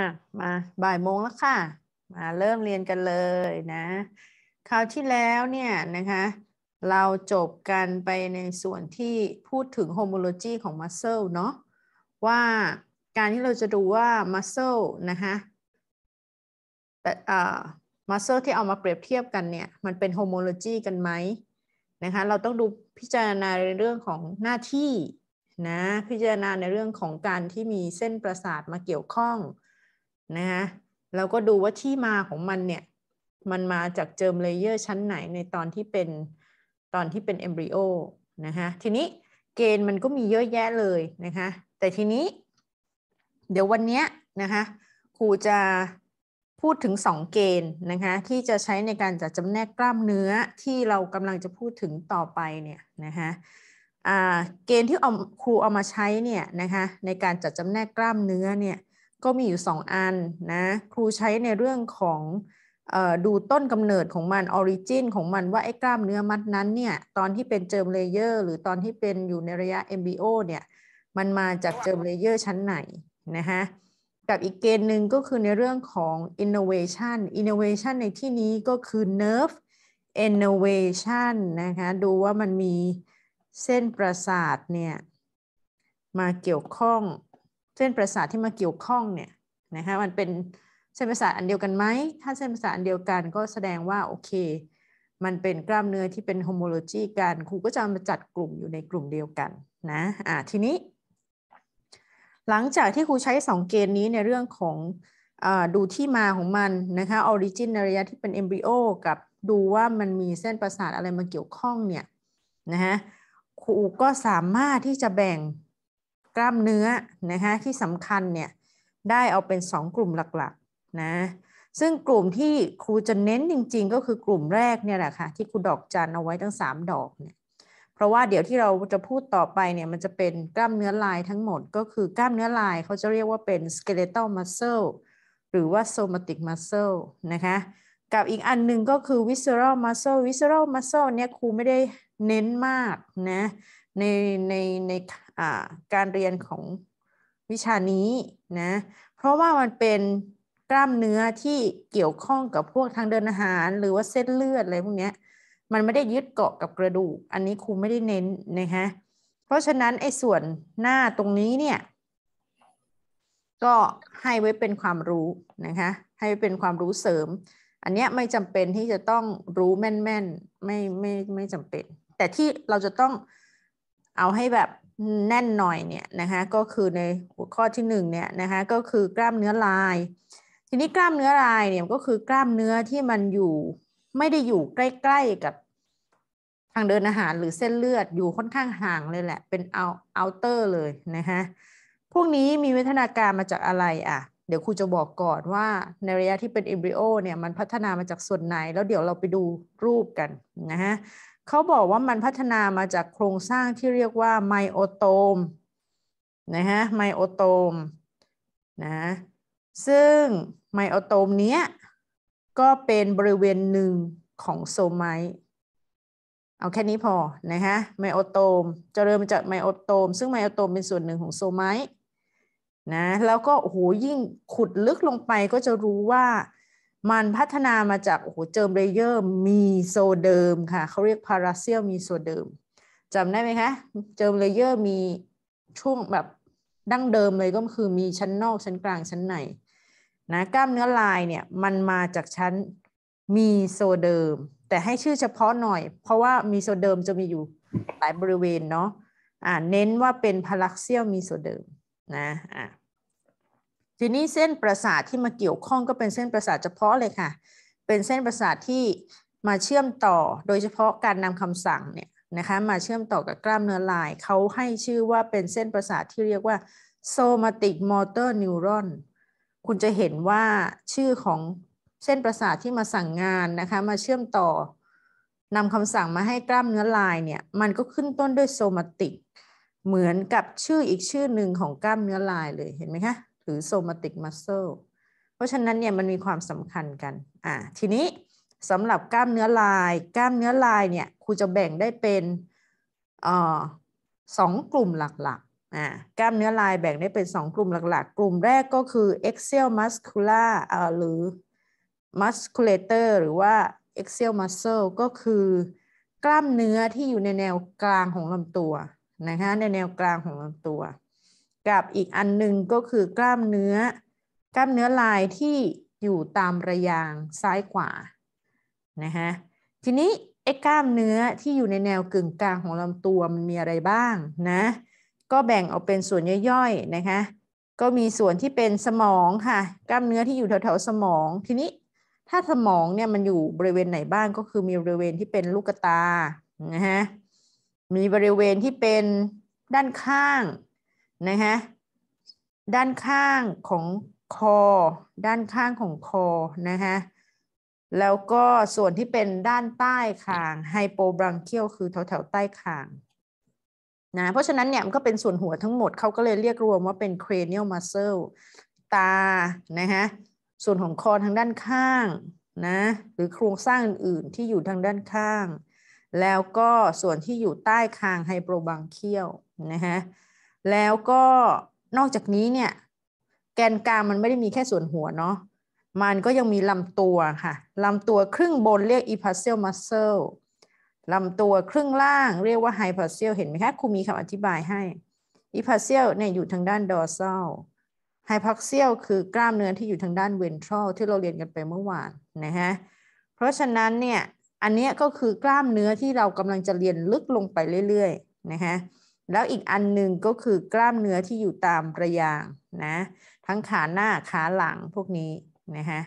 ่ะมาบ่ายโมงแล้วค่ะ มาเริ่มเรียนกันเลยนะ คราวที่แล้วเนี่ยนะคะ เราจบกันไปในส่วนที่พูดถึงโฮโมโลจีของมัสเซลเนาะ ว่าการที่เราจะดูว่ามัสเซลนะคะแต่อ่ามัสเซลที่เอามาเปรียบเทียบกันเนี่ย มันเป็นโฮโมโลจีกันไหมนะคะ เราต้องดูพิจารณาในเรื่องของหน้าที่นะ พิจารณาในเรื่องของการที่มีเส้นประสาทมาเกี่ยวข้องนะคะเราก็ดูว่าที่มาของมันเนี่ย มันมาจากเจอ์มเลเยอร์ ชั้นไหนในตอนที่เป็น ตอนที่เป็นเอมบริโอนะคะทีนี้เกณฑ์มันก็มีเยอะแยะเลยนะคะแต่ทีนี้ เดี๋ยววันนี้นะคะครูจะพูดถึง 2 เกณฑ์นะคะที่จะใช้ในการจัดจำแนกกล้ามเนื้อที่เรากำลังจะพูดถึงต่อไปเนี่ยนะคะเกณฑ์ที่เอาครูเอามาใช้เนี่ยนะคะในการจัดจำแนกกล้ามเนื้อเนี่ยก็มีอยู่ 2 อัน นะครูใช้ในเรื่องของอดูต้นกำเนิดของมันออริจินของมันว่า ไอ้กล้ามเนื้อมัดนั้นเนี่ย ตอนที่เป็นเจิมเลเยอร์หรือตอนที่เป็นอยู่ในระยะ MBO เนี่ย มันมาจากเจิมเลเยอร์ชั้นไหน นะคะกับอีกเกณฑ์หนึ่งก็คือในเรื่องของ innovation innovation ในที่นี้ก็คือ nerve innovation นะคะ ดูว่ามันมีเส้นประสาท เนี่ย มาเกี่ยวข้องเส้นประสาทที่มาเกี่ยวข้องเนี่ยนะคะมันเป็นเส้นประสาทอันเดียวกันไหม ถ้าเส้นประสาทอันเดียวกันก็แสดงว่าโอเคมันเป็นกล้ามเนื้อที่เป็นโฮโมโลจีกันครูก็จะมาจัดกลุ่มอยู่ในกลุ่มเดียวกันนะอ่าทีนี้หลังจากที่ครูใช้ 2 เกณฑ์นี้ในเรื่องของอดูที่มาของมันนะคะออริจินในระยะที่เป็นเอมบริโอกับดูว่ามันมีเส้นประสาท อะไรมาเกี่ยวข้องเนี่ยนะฮะครูก็สามารถที่จะแบ่งกล้ามเนื้อ นะคะ ที่สำคัญเนี่ย ได้เอาเป็น 2 กลุ่มหลัก ๆ นะ ซึ่งกลุ่มที่ครูจะเน้นจริง ๆ ก็คือกลุ่มแรกเนี่ยแหละค่ะ ที่ครูดอกจันเอาไว้ทั้ง 3 ดอกเนี่ย เพราะว่าเดี๋ยวที่เราจะพูดต่อไปเนี่ย มันจะเป็นกล้ามเนื้อลายทั้งหมด ก็คือกล้ามเนื้อลายเขาจะเรียกว่าเป็น skeletal muscle หรือว่า somatic muscle นะคะ กับอีกอันหนึ่งก็คือ visceral muscle visceral muscle เนี่ยครูไม่ได้เน้นมากนะในในในการเรียนของวิชานี้ นะ เพราะว่ามันเป็นกล้ามเนื้อที่เกี่ยวข้องกับพวกทางเดินอาหารหรือว่าเส้นเลือดอะไรพวกนี้มันไม่ได้ยึดเกาะกับกระดูก อันนี้ครูไม่ได้เน้นนะคะ เพราะฉะนั้นไอ้ส่วนหน้าตรงนี้เนี่ย ก็ให้ไว้เป็นความรู้นะคะ ให้เป็นความรู้เสริม อันนี้ไม่จำเป็นที่จะต้องรู้แม่นๆไม่ไม่ไม่จำเป็น แต่ที่เราจะต้องเอาให้แบบแน่นหน่อยเนี่ยนะคะก็คือในหัวข้อที่1เนี่ยนะคะก็คือกล้ามเนื้อลาย ทีนี้กล้ามเนื้อลายเนี่ยก็คือกล้ามเนื้อที่มันอยู่ไม่ได้อยู่ใกล้ ๆกับทางเดินอาหารหรือเส้นเลือดอยู่ค่อนข้างห่างเลยแหละเป็นเอาเอาเตอร์เลยนะคะพวกนี้มีวิทนาการมาจากอะไรอ่ะเดี๋ยวครูจะบอกก่อนว่าในระยะที่เป็นเอมบริโอเนี่ยมันพัฒนามาจากส่วนไหนแล้วเดี๋ยวเราไปดูรูปกันนะฮะเขาบอกว่ามันพัฒนามาจากโครงสร้างที่เรียกว่าไมโอโตมนะฮะไมโอโตมนะ ซึ่งไมโอโตมเนี้ยก็เป็นบริเวณหนึ่งของโซไมเอาแค่นี้พอนะฮะไมโอโตมจะเริ่มจากไมโอโตม ซึ่งไมโอโตมเป็นส่วนหนึ่งของโซไมนะ แล้วก็โอ้โหยิ่งขุดลึกลงไปก็จะรู้ว่ามันพัฒนามาจากโอ้โหเจิมเลเยอร์มีโซเดิมค่ะเขาเรียกพาราเซียมีโซเดิมจำได้ไหมคะ เจิมเลเยอร์มีช่วงแบบดั้งเดิมเลยก็คือมีชั้นนอกชั้นกลางชั้นในนะกล้ามเนื้อลายเนี่ยมันมาจากชั้นมีโซเดิม แต่ให้ชื่อเฉพาะหน่อย เพราะว่ามีโซเดิมจะมีอยู่หลายบริเวณเนาะอ่าเน้นว่าเป็นพาราเซียมีโซเดิมนะอ่าทีนี้เส้นประสาทที่มาเกี่ยวข้องก็เป็นเส้นประสาทเฉพาะเลยค่ะ เป็นเส้นประสาทที่มาเชื่อมต่อโดยเฉพาะการนำคำสั่งเนี่ยนะคะมาเชื่อมต่อกับกล้ามเนื้อลายเขาให้ชื่อว่าเป็นเส้นประสาทที่เรียกว่า somatic motor neuron คุณจะเห็นว่าชื่อของเส้นประสาทที่มาสั่งงานนะคะ มาเชื่อมต่อนำคำสั่งมาให้กล้ามเนื้อลายเนี่ยมันก็ขึ้นต้นด้วยโซมาติกเหมือนกับชื่ออีกชื่อหนึ่งของกล้ามเนื้อลายเลยเห็นไหมคะหรือ somatic muscle เพราะฉะนั้นเนี่ยมันมีความสำคัญกัน อ่าทีนี้สำหรับกล้ามเนื้อลาย กล้ามเนื้อลายเนี่ยครูจะแบ่งได้เป็นอสองกลุ่มหลักๆอ่ากล้ามเนื้อลายแบ่งได้เป็นสองกลุ่มหลักๆ กลุ่มแรกก็คือ axial muscular อ่าหรือ musculator หรือว่า axial muscle ก็คือ กล้ามเนื้อที่อยู่ในแนวกลางของลำตัวนะคะในแนวกลางของลำตัวกับอีกอันหนึ่งก็คือกล้ามเนื้อกล้ามเนื้อลายที่อยู่ตามระยางซ้ายขวานะฮะทีนี้ไอ้กล้ามเนื้อที่อยู่ในแนวกึ่งกลางของลำตัวมันมีอะไรบ้างนะก็แบ่งออกเป็นส่วนย่อยๆนะคะก็มีส่วนที่เป็นสมองค่ะกล้ามเนื้อที่อยู่แถวๆสมองทีนี้ถ้าสมองเนี่ยมันอยู่บริเวณไหนบ้างก็คือมีบริเวณที่เป็นลูกตานะฮะมีบริเวณที่เป็นด้านข้างนะฮะด้านข้างของคอด้านข้างของคอนะฮะแล้วก็ส่วนที่เป็นด้านใต้คางไฮโปบรังเคียวคือแถวแถวใต้คางนะเพราะฉะนั้นเนี่ยมันก็เป็นส่วนหัวทั้งหมดเขาก็เลยเรียกรวมว่าเป็น cranial m u s เซลตานะฮะส่วนของคอทางด้านข้างนะหรือโครงสร้างอื่นๆที่อยู่ทางด้านข้าง แล้วก็ส่วนที่อยู่ใต้คางไฮโปบรังเคียวนะฮะแล้วก็นอกจากนี้เนี่ย แกนกลางมันไม่ได้มีแค่ส่วนหัวเนาะ มันก็ยังมีลำตัวค่ะ ลำตัวครึ่งบนเรียก ipsial muscle ลำตัวครึ่งล่างเรียกว่า hyposial เห็นไหมคะครูมีคำอธิบายให้ ipsial เนี่ยอยู่ทางด้าน dorsal hypoxial คือกล้ามเนื้อที่อยู่ทางด้าน ventral ที่เราเรียนกันไปเมื่อวาน นะฮะ เพราะฉะนั้นเนี่ย อันนี้ก็คือกล้ามเนื้อที่เรากำลังจะเรียนลึกลงไปเรื่อยๆนะฮะแล้วอีกอันหนึ่งก็คือกล้ามเนื้อที่อยู่ตามระยางนะทั้งขาหน้าขาหลังพวกนี้ นะฮะ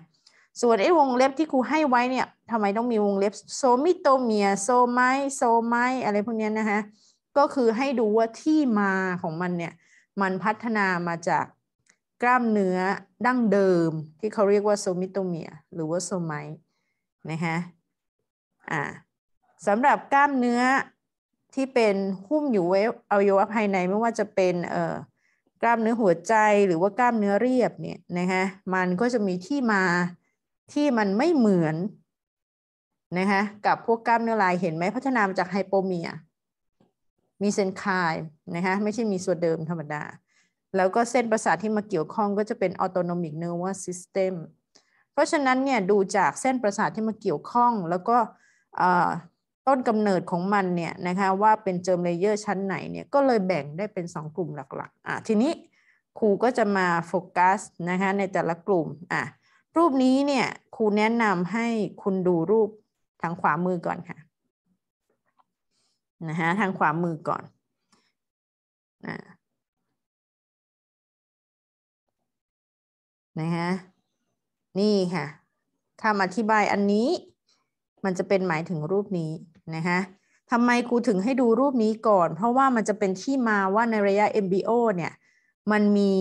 ส่วนไอ้วงเล็บที่ครูให้ไว้เนี่ยทำไมต้องมีวงเล็บโซมิโตเมียโซไมโซไมอะไรพวกนี้นะฮะ ก็คือให้ดูว่าที่มาของมันเนี่ย มันพัฒนามาจากกล้ามเนื้อดั้งเดิมที่เขาเรียกว่าโซมิโตเมียหรือว่าโซไมนะฮะอ่าสำหรับกล้ามเนื้อที่เป็นหุ้มอยู่ไว้อวัยวะภายในไม่ว่าจะเป็นเอ่อกล้ามเนื้อหัวใจหรือว่ากล้ามเนื้อเรียบเนี่ยนะคะมันก็จะมีที่มาที่มันไม่เหมือนนะคะกับพวกกล้ามเนื้อลายเห็นไหมพัฒนามาจากไฮโปเมียมีเส้นคายนะคะไม่ใช่มีส่วนเดิมธรรมดา แล้วก็เส้นประสาทที่มาเกี่ยวข้องก็จะเป็นออโตโนมิกเนื้อวัสซิสเต็มเพราะฉะนั้นเนี่ยดูจากเส้นประสาทที่มาเกี่ยวข้องแล้วก็ต้นกำเนิดของมันเนี่ยนะคะว่าเป็นเจอร์มเลเยอร์ชั้นไหนเนี่ยก็เลยแบ่งได้เป็น 2 กลุ่มหลักๆอ่ะทีนี้ครูก็จะมาโฟกัสนะคะในแต่ละกลุ่มอ่ะรูปนี้เนี่ยครูแนะนำให้คุณดูรูปทางขวามือก่อนค่ะนะฮะทางขวามือก่อนนะนะฮะนี่ค่ะคำอธิบายอันนี้มันจะเป็นหมายถึงรูปนี้นะฮะทำไมครูถึงให้ดูรูปนี้ก่อน เพราะว่ามันจะเป็นที่มาว่าในระยะ MBO เนี่ย มันมี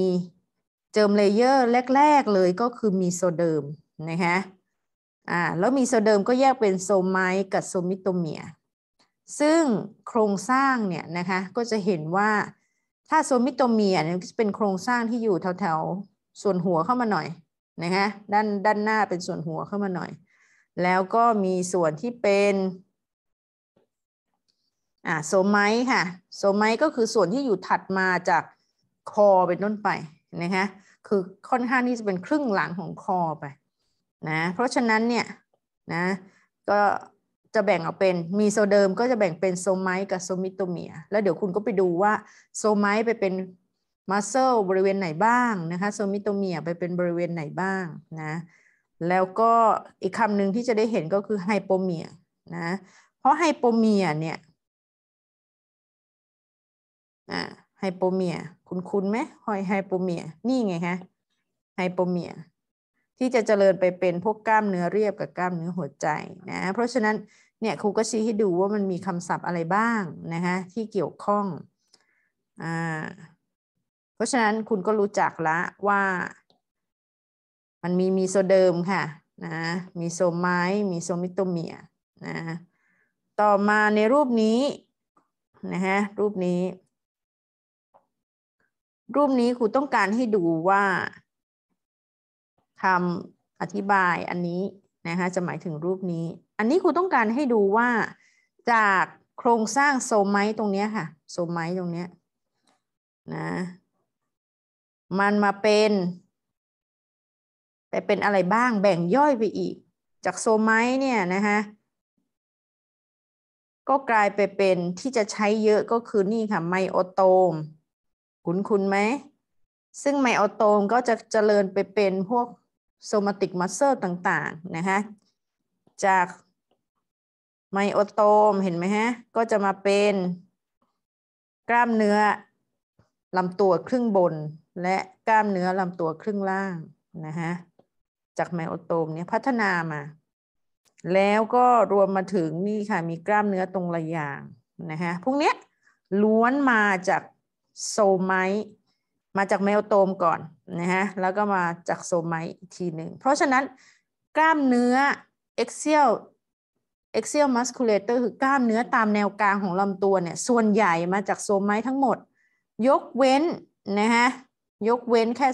เจิมเลเยอร์แรก ๆ เลยก็คือมีโซเดิมนะคะอ่า แล้วมีโซเดิมก็แยกเป็นโซไมกับโซมิโตเมีย ซึ่งโครงสร้างเนี่ยนะคะ ก็จะเห็นว่าถ้าโซมิโตเมียเนี่ยจะเป็นโครงสร้างที่อยู่แถวๆส่วนหัวเข้ามาหน่อยนะคะด้านด้านหน้าเป็นส่วนหัวเข้ามาหน่อย แล้วก็มีส่วนที่เป็น่าโซไมค่ะ โซไมก็คือส่วนที่อยู่ถัดมาจากคอเป็นต้นไปนะคะ คือค่อนข้างที่จะเป็นครึ่งหลังของคอไปนะ เพราะฉะนั้นเนี่ยนะ ก็จะแบ่งออกเป็นมีโซเดิมก็จะแบ่งเป็นโซไมกับโซมิโตเมีย แล้วเดี๋ยวคุณก็ไปดูว่าโซไมไปเป็นมัสเซลบริเวณไหนบ้างนะคะ โซมิโตเมียไปเป็นบริเวณไหนบ้างนะ แล้วก็อีกคำหนึ่งที่จะได้เห็นก็คือไฮโปเมียนะ เพราะไฮโปเมียเนี่ยอ่าไฮโปเมีย คุณคุณไหมหอยไฮโปเมีย นี่ไงฮะ ไฮโปเมีย ที่จะเจริญไปเป็นพวกกล้ามเนื้อเรียบกับกล้ามเนื้อหัวใจนะ เพราะฉะนั้นเนี่ยครูก็ชี้ให้ดูว่ามันมีคำศัพท์อะไรบ้างนะคะที่เกี่ยวข้อง อ่า เพราะฉะนั้นคุณก็รู้จักละว่ามันมีมีโซเดิมค่ะนะ มีโซไม้ มีโซมิโตเมียนะ ต่อมาในรูปนี้นะฮะรูปนี้รูปนี้ครูต้องการให้ดูว่าคำอธิบายอันนี้นะคะจะหมายถึงรูปนี้ อันนี้ครูต้องการให้ดูว่าจากโครงสร้างโซไมต์ตรงนี้ค่ะ โซไมต์ตรงนี้นะ มันมาเป็นไปเป็นอะไรบ้าง แบ่งย่อยไปอีก จากโซไมต์เนี่ยนะคะก็กลายไปเป็นที่จะใช้เยอะก็คือนี่ค่ะไมโอโตมคุ้นคุ้นไหมซึ่งไมโอโตมก็จะเจริญไปเป็นพวกโซมาติกมัสเซอร์ต่างๆ นะคะจากไมโอโตมเห็นไหมฮะ ก็จะมาเป็น กล้ามเนื้อลำตัวครึ่งบนและกล้ามเนื้อลำตัวครึ่งล่างนะฮะ จากไมโอโตมเนี่ยพัฒนามาแล้วก็รวมมาถึงนี่ค่ะมีกล้ามเนื้อตรงระยางนะฮะพวกเนี้ยล้วนมาจากโซไมมาจากเมลโตมก่อนนะฮะแล้วก็มาจากโซไมอีกทีหนึ่งเพราะฉะนั้นกล้ามเนื้อเอ็กเซียลเอ็กเซียลมัสคูลเเตอร์คือกล้ามเนื้อตามแนวกลางของลำตัวเนี่ยส่วนใหญ่มาจากโซไมทั้งหมด ยกเว้นนะฮะยกเว้นแค่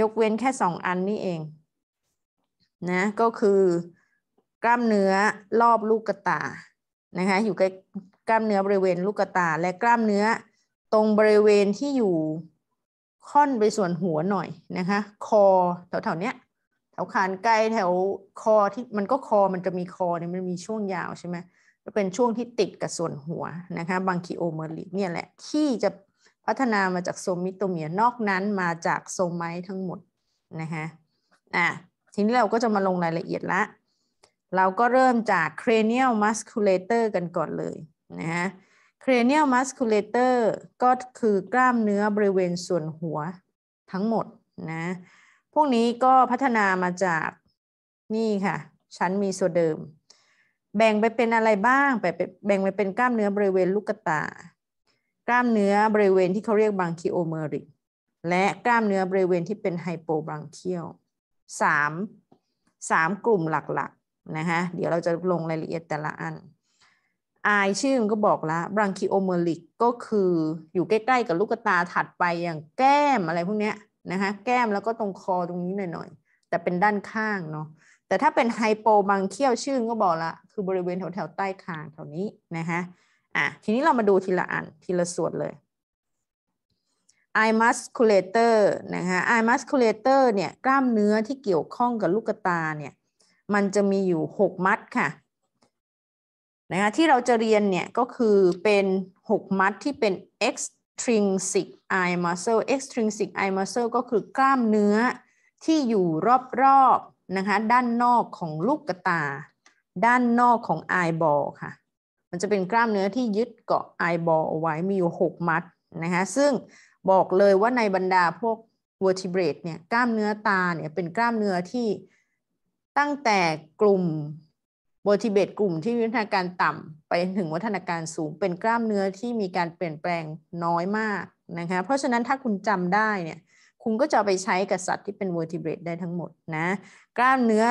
ยกเว้นแค่สองอันนี่เองนะก็คือกล้ามเนื้อรอบลูกตานะคะอยู่ใกล้กล้ามเนื้อบริเวณลูกตาและกล้ามเนื้อตรงบริเวณที่อยู่ค่อนไปส่วนหัวหน่อยนะคะ คอแถวๆเนี้ยแถวขานไกลแถวคอที่มันก็คอมันจะมีคอเนี่ยมันมีช่วงยาวใช่ไหมจะเป็นช่วงที่ติดกับส่วนหัวนะคะบางคีโอเมอริเนี่ยแหละ ที่จะพัฒนามาจากโซมิโตเมียนอกนั้นมาจากโซมไมทั้งหมดนะคะอ่ะทีนี้เราก็จะมาลงรายละเอียดละเราก็เริ่มจากครเนียลมัสคูลเลเตอร์กันก่อนเลยนะฮะ cranial musculator ก็คือกล้ามเนื้อบริเวณส่วนหัวทั้งหมดนะพวกนี้ก็พัฒนามาจากนี่ค่ะ ชั้นมีโซเดิม แบ่งไปเป็นอะไรบ้างแบ่งไปเป็นกล้ามเนื้อบริเวณลูกตากล้ามเนื้อบริเวณที่เขาเรียกบางคิโอเมอริกและกล้ามเนื้อบริเวณที่เป็นไฮโปบางเคียวสามสามกลุ่มหลักๆนะคะเดี๋ยวเราจะลงรายละเอียดแต่ละอันอชื่อมันก็บอกแล้วบรังคิโอเมลิกก็คืออยู่ใกล้ๆกับลูกตาถัดไปอย่างแก้มอะไรพวกเนี้ยนะคะแก้มแล้วก็ตรงคอตรงนี้หน่อยๆ แต่เป็นด้านข้างเนาะแต่ถ้าเป็นไฮโปบางเคี้ยวชื่อก็บอกละคือบริเวณแถวๆใต้คางแถวนี้นะคะอ่ะทีนี้เรามาดูทีละอันทีละส่วนเลยมัส musculator นะคะมัส musculator เนี่ย กล้ามเนื้อที่เกี่ยวข้องกับลูกตาเนี่ยมันจะมีอยู่ 6 มัดค่ะนะคะที่เราจะเรียนเนี่ย ก็คือเป็น 6 มัดที่เป็น extrinsic eye muscle extrinsic eye muscle ก็คือกล้ามเนื้อที่อยู่รอบๆนะคะด้านนอกของลูกตา ด้านนอกของ eyeball ค่ะมันจะเป็นกล้ามเนื้อที่ยึดเกาะ eyeball เอาไว้มีอยู่6มัดนะคะซึ่งบอกเลยว่าในบรรดาพวก vertebrate เนี่ยกล้ามเนื้อตาเนี่ยเป็นกล้ามเนื้อที่ตั้งแต่กลุ่มบทิเบตกลุ่มที่มีวัฒนาการต่ำไปถึงวัฒนาการสูง เป็นกล้ามเนื้อที่มีการเปลี่ยนแปลงน้อยมากนะคะเพราะฉะนั้นถ้าคุณจำได้เนี่ยคุณก็จะไปใช้กับสัตว์ ที่เป็นเวอริเบตได้ทั้งหมดนะกล้ามเนื้อ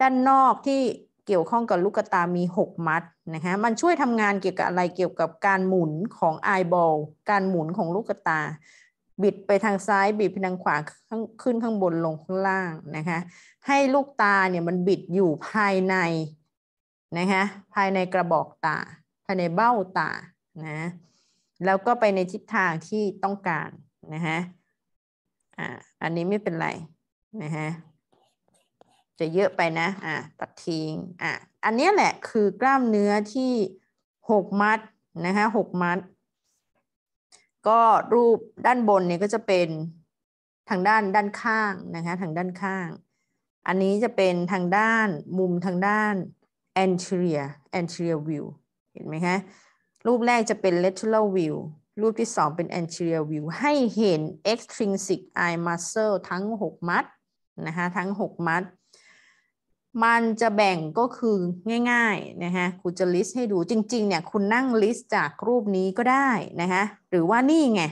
ด้านนอกที่เกี่ยวข้องกับลูกตามี 6 มัดนะคะมันช่วยทำงานเกี่ยวกับอะไรเกี่ยวกับการหมุนของไอบอลการหมุนของลูกตา บิดไปทางซ้ายบิดไปทางขวาขึ้นข้างบนลงข้างล่างนะคะให้ลูกตาเนี่ยมันบิดอยู่ภายในนะคะภายในกระบอกตาภายในเบ้าตานะแล้วก็ไปในทิศทางที่ต้องการนะฮะอันนี้ไม่เป็นไรนะฮะจะเยอะไปนะอ่ะตัดทิ้งอ่ะอันนี้แหละคือกล้ามเนื้อที่หกมัดนะคะหกมัด ก็รูปด้านบนเนี่ยก็จะเป็นทางด้านด้านข้างนะคะทางด้านข้าง อันนี้จะเป็นทางด้านมุมทางด้าน anterior anterior view เห็นไหมคะรูปแรกจะเป็น lateral view รูปที่สองเป็น anterior view ให้เห็น extrinsic eye muscle ทั้ง 6มัดนะคะทั้ง 6มัดมันจะแบ่งก็คือง่ายๆนะคะครูจะลิสต์ให้ดูจริงๆเนี่ยคุณนั่งลิสต์จากรูปนี้ก็ได้นะคะหรือว่านี่ไง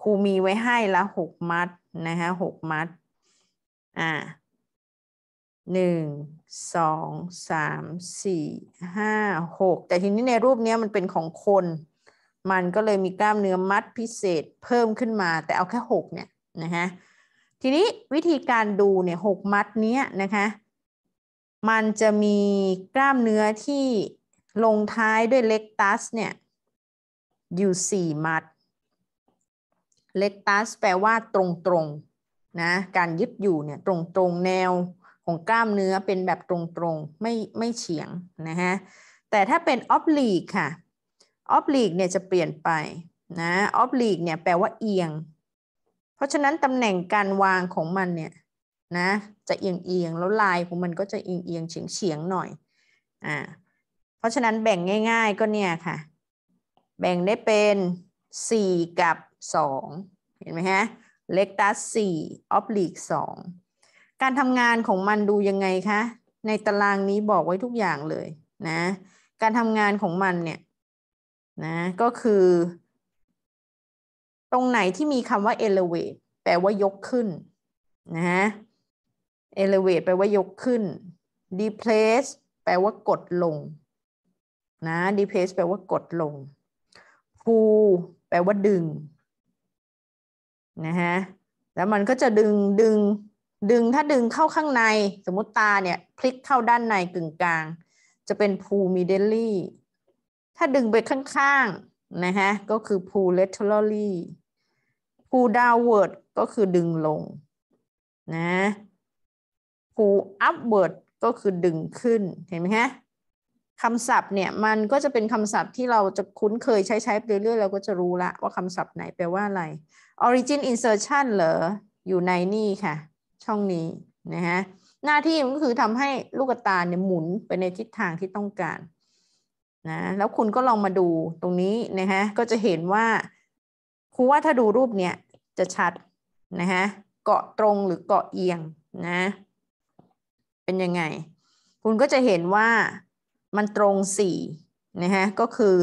ครูมีไว้ให้ละ6มัดนะคะ6มัดอ่าหนึ่งสองสามสี่ห้าหกแต่ทีนี้ในรูปนี้มันเป็นของคน มันก็เลย มีกล้ามเนื้อมัดพิเศษเพิ่มขึ้นมา แต่เอาแค่หกเนี่ย นะคะทีนี้วิธีการดู เนี่ยหกมัดนี้นะคะ มันจะมีกล้ามเนื้อที่ลงท้ายด้วยเล็กตัสเนี่ยอยู่สี่มัดเล็กตัสแปลว่าตรง ๆ นะ การยึดอยู่ เนี่ย ตรง ๆ แนวของกล้ามเนื้อเป็นแบบตรง ๆ ไม่ไม่เฉียงนะฮะ แต่ถ้าเป็นออฟลีกค่ะออฟลีกเนี่ยจะเปลี่ยนไปนะออฟลีกเนี่ยแปลว่าเอียง เพราะฉะนั้นตำแหน่งการวางของมันเนี่ยนะจะเอียงเอียงแล้วลายของมันก็จะเอียงเอียงเฉียงเฉียงหน่อยอ่าเพราะฉะนั้นแบ่งง่ายๆ ก็เนี่ยค่ะแบ่งได้เป็น 4 กับ 2 เห็นไหมฮะเลกตัส4ออฟลีก2การทำงานของมันดูยังไงคะ ในตารางนี้บอกไว้ทุกอย่างเลยนะการทำงานของมันเนี่ยนะก็คือ ตรงไหนที่มีคำว่า elevate แปลว่ายกขึ้นนะ elevate แปลว่ายกขึ้น deplace แปลว่ากดลงนะ deplace แปลว่ากดลง pull แปลว่าดึงนะฮะแล้วมันก็จะดึงดึงดึง ถ้าดึงเข้าข้างในสมมติตาเนี่ย พลิกเข้าด้านในกึ่งกลาง จะเป็นพูมิเดลลี่ถ้าดึงไปข้าง ๆ นะฮะ ก็คือพูเลเทอรลี่พูดาวเวิร์ดก็คือดึงลง นะพูอัพเวิร์ดก็คือดึงขึ้น เห็นไหมฮะคำศัพท์เนี่ย มันก็จะเป็นคำศัพท์ที่เราจะคุ้นเคยใช้ใช้ไปเรื่อยๆเราก็จะรู้ละว่าคำศัพท์ไหนแปลว่าอะไร origin insertion เหรออยู่ในนี่ค่ะช่องนี้นะฮะหน้าที่มันก็คือทำให้ลูกตาเนี่ยหมุนไปในทิศทางที่ต้องการนะแล้วคุณก็ลองมาดูตรงนี้นะฮะก็จะเห็นว่าคุณว่าถ้าดูรูปเนี้ยจะชัดนะฮะเกาะตรงหรือเกาะเอียงนะเป็นยังไง คุณก็จะเห็นว่ามันตรงสี่นะฮะก็คือ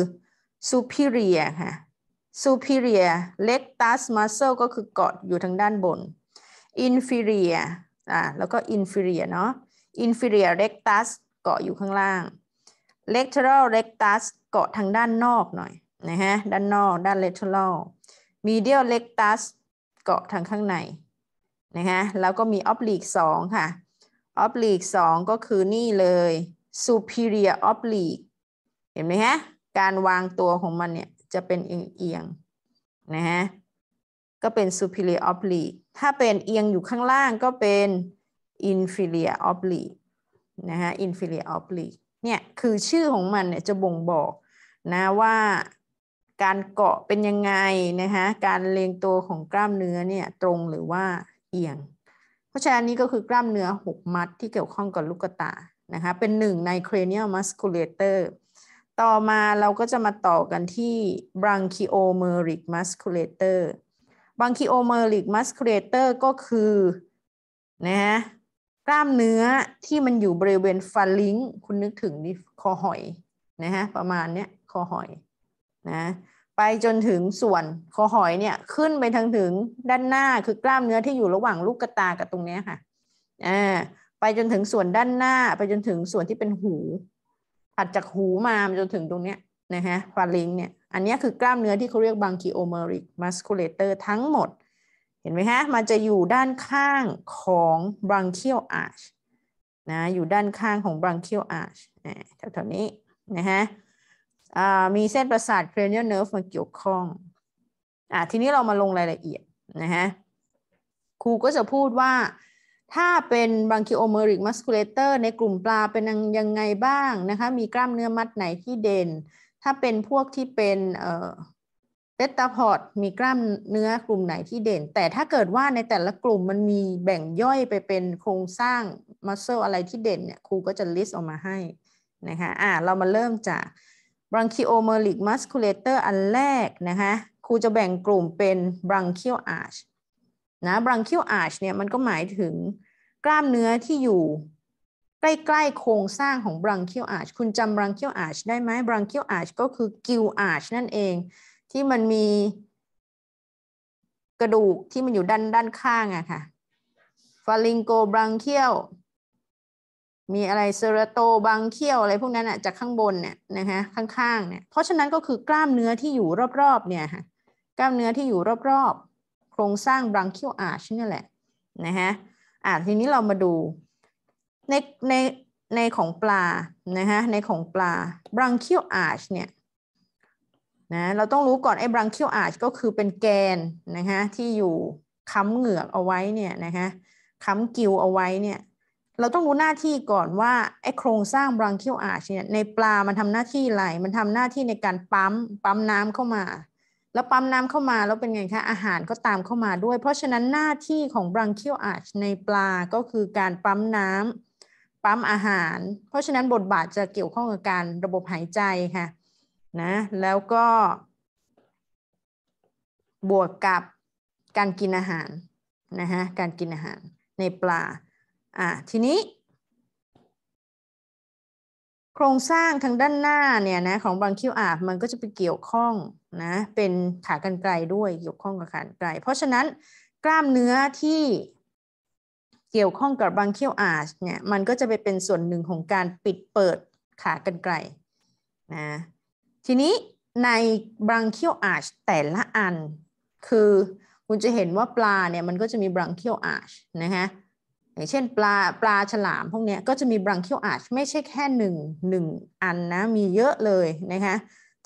superior ค่ะ superior leg t u s muscle ก็คือเกาะอยู่ทางด้านบน inferior อ่าแล้วก็ inferior เนาะ inferior rectus เกาะอยู่ข้างล่าง lateral rectus เกาะทางด้านนอกหน่อยนะฮะด้านนอกด้าน lateral medial rectus เกาะทางข้างในนะฮะแล้วก็มี oblique 2ค่ะ oblique 2 ก็คือนี่เลย superior oblique เห็นไหมฮะการวางตัวของมันเนี่ยจะเป็นเอียงๆนะฮะก็เป็น superior oblique ถ้าเป็นเอียงอยู่ข้างล่างก็เป็น inferior oblique นะฮะ inferior oblique เนี่ยคือชื่อของมันเนี่ยจะบ่งบอกนะว่าการเกาะเป็นยังไงนะคะการเรียงตัวของกล้ามเนื้อเนี่ยตรงหรือว่าเอียง เพราะฉะนั้นนี่ก็คือกล้ามเนื้อ 6 มัด ที่เกี่ยวข้องกับลูกตานะคะเป็นหนึ่งใน cranial musculator ต่อมาเราก็จะมาต่อกันที่ b r a n c h i o m e r i c musculator บางคีโอเมอริกมัสครเเตอร์ก็คือนะฮะกล้ามเนื้อที่มันอยู่บริเวณฟันลิงคุณนึกถึงดิคอหอยนะฮะประมาณเนี้ยคอหอยนะไปจนถึงส่วนคอหอยเนี่ยขึ้นไปทางถึงด้านหน้าคือกล้ามเนื้อที่อยู่ระหว่างลูกกระตากับตรงนี้ค่ะอ่าไปจนถึงส่วนด้านหน้าไปจนถึงส่วนที่เป็นหู ถัดจากหูมาจนถึงตรงเนี้ยนะฮะฟันลิงเนี่ยอันนี้คือกล้ามเนื้อที่เขาเรียกบังคีโอเมริกมัสคูลเลเตอร์ทั้งหมด เห็นไหมฮะ มันจะอยู่ด้านข้างของบังคีโออาร์ชนะอยู่ด้านข้างของบังคีโออาร์ชแถวๆนี้นะฮะมีเส้นประสาท cranial nerve มาเกี่ยวข้องอ่ะทีนี้เรามาลงรายละเอียดนะฮะครูก็จะพูดว่าถ้าเป็นบังคีโอเมริกมัสคูลเลเตอร์ในกลุ่มปลาเป็นยังไงบ้างนะคะมีกล้ามเนื้อมัดไหนที่เด่นถ้าเป็นพวกที่เป็นเบต้าพอร์ต มีกล้ามเนื้อกลุ่มไหนที่เด่น แต่ถ้าเกิดว่าในแต่ละกลุ่มมันมีแบ่งย่อยไปเป็นโครงสร้างมัสเซลอะไรที่เด่นเนี่ยครูก็จะลิสต์ออกมาให้นะคะอ่าเรามาเริ่มจาก b r o n c h i o m e r i c musculator อันแรกนะคะครูจะแบ่งกลุ่มเป็น bronchial arch นะ bronchial arch เนี่ยมันก็หมายถึงกล้ามเนื้อที่อยู่ใกล้ๆโครงสร้างของ b r a n c h i a l arch คุณจำ b r a n c h i a l arch ได้ไหม b r a n c h i a l arch ก็คือ gill arch นั่นเอง ที่มันมีกระดูกที่มันอยู่ด้านด้านข้างอะค่ะ pharyngo b r a n c h i a l มีอะไร s r r a t o b r a n c h i a l อะไรพวกนั้นอะจากข้างบนเนี่ยนะคะข้างๆเนี่ยเพราะฉะนั้นก็คือกล้ามเนื้อที่อยู่รอบๆเนี่ยค่ะกล้ามเนื้อที่อยู่รอบๆ โครงสร้าง branchial arch นี่แหละนะฮะอ่ะทีนี้เรามาดูในในในของปลา นะฮะ ในของปลา branchial arch เนี่ย นะ เราต้องรู้ก่อนไอ้ branchial arch ก็คือเป็นแกน นะฮะ ที่อยู่ค้ำเหงือกเอาไว้ เนี่ย นะฮะ ค้ำกิวเอาไว้ เนี่ย เราต้องรู้หน้าที่ก่อนว่าไอ้โครงสร้าง branchial arch เนี่ย ในปลา มันทำหน้าที่อะไร มันทำหน้าที่ในการปั๊ม ปั๊มน้ำเข้ามา แล้วปั๊มน้ำเข้ามา แล้วเป็นไงคะ อาหารก็ตามเข้ามาด้วย เพราะฉะนั้นหน้าที่ของ branchial arch ในปลา ก็คือการปั๊มน้ำปั๊มอาหาร เพราะฉะนั้นบทบาทจะเกี่ยวข้องกับการระบบหายใจค่ะนะแล้วก็บวกกับการกินอาหารนะฮะการกินอาหารในปลาอ่ะทีนี้ โครงสร้างทางด้านหน้าเนี่ยนะของบางคิวอาบมันก็จะไปเกี่ยวข้องนะเป็นขากรรไกรด้วย เกี่ยวข้องกับขากรรไกรเพราะฉะนั้นกล้ามเนื้อที่เกี่ยวข้องกับบางเคี้ยวอาชเนี่ย มันก็จะไปเป็นส่วนหนึ่งของการปิดเปิดขากรรไกรนะ ทีนี้ในบางเคี้ยวอาชแต่ละอัน คือคุณจะเห็นว่าปลา เนี่ย มันก็จะมีบางเคี้ยวอาชนะฮะอย่างเช่น ปลาปลาฉลามพวกนี้ก็จะมีบรังเคียวอาชไม่ใช่แค่หนึ่งหนึ่งอันนะมีเยอะเลยนะคะ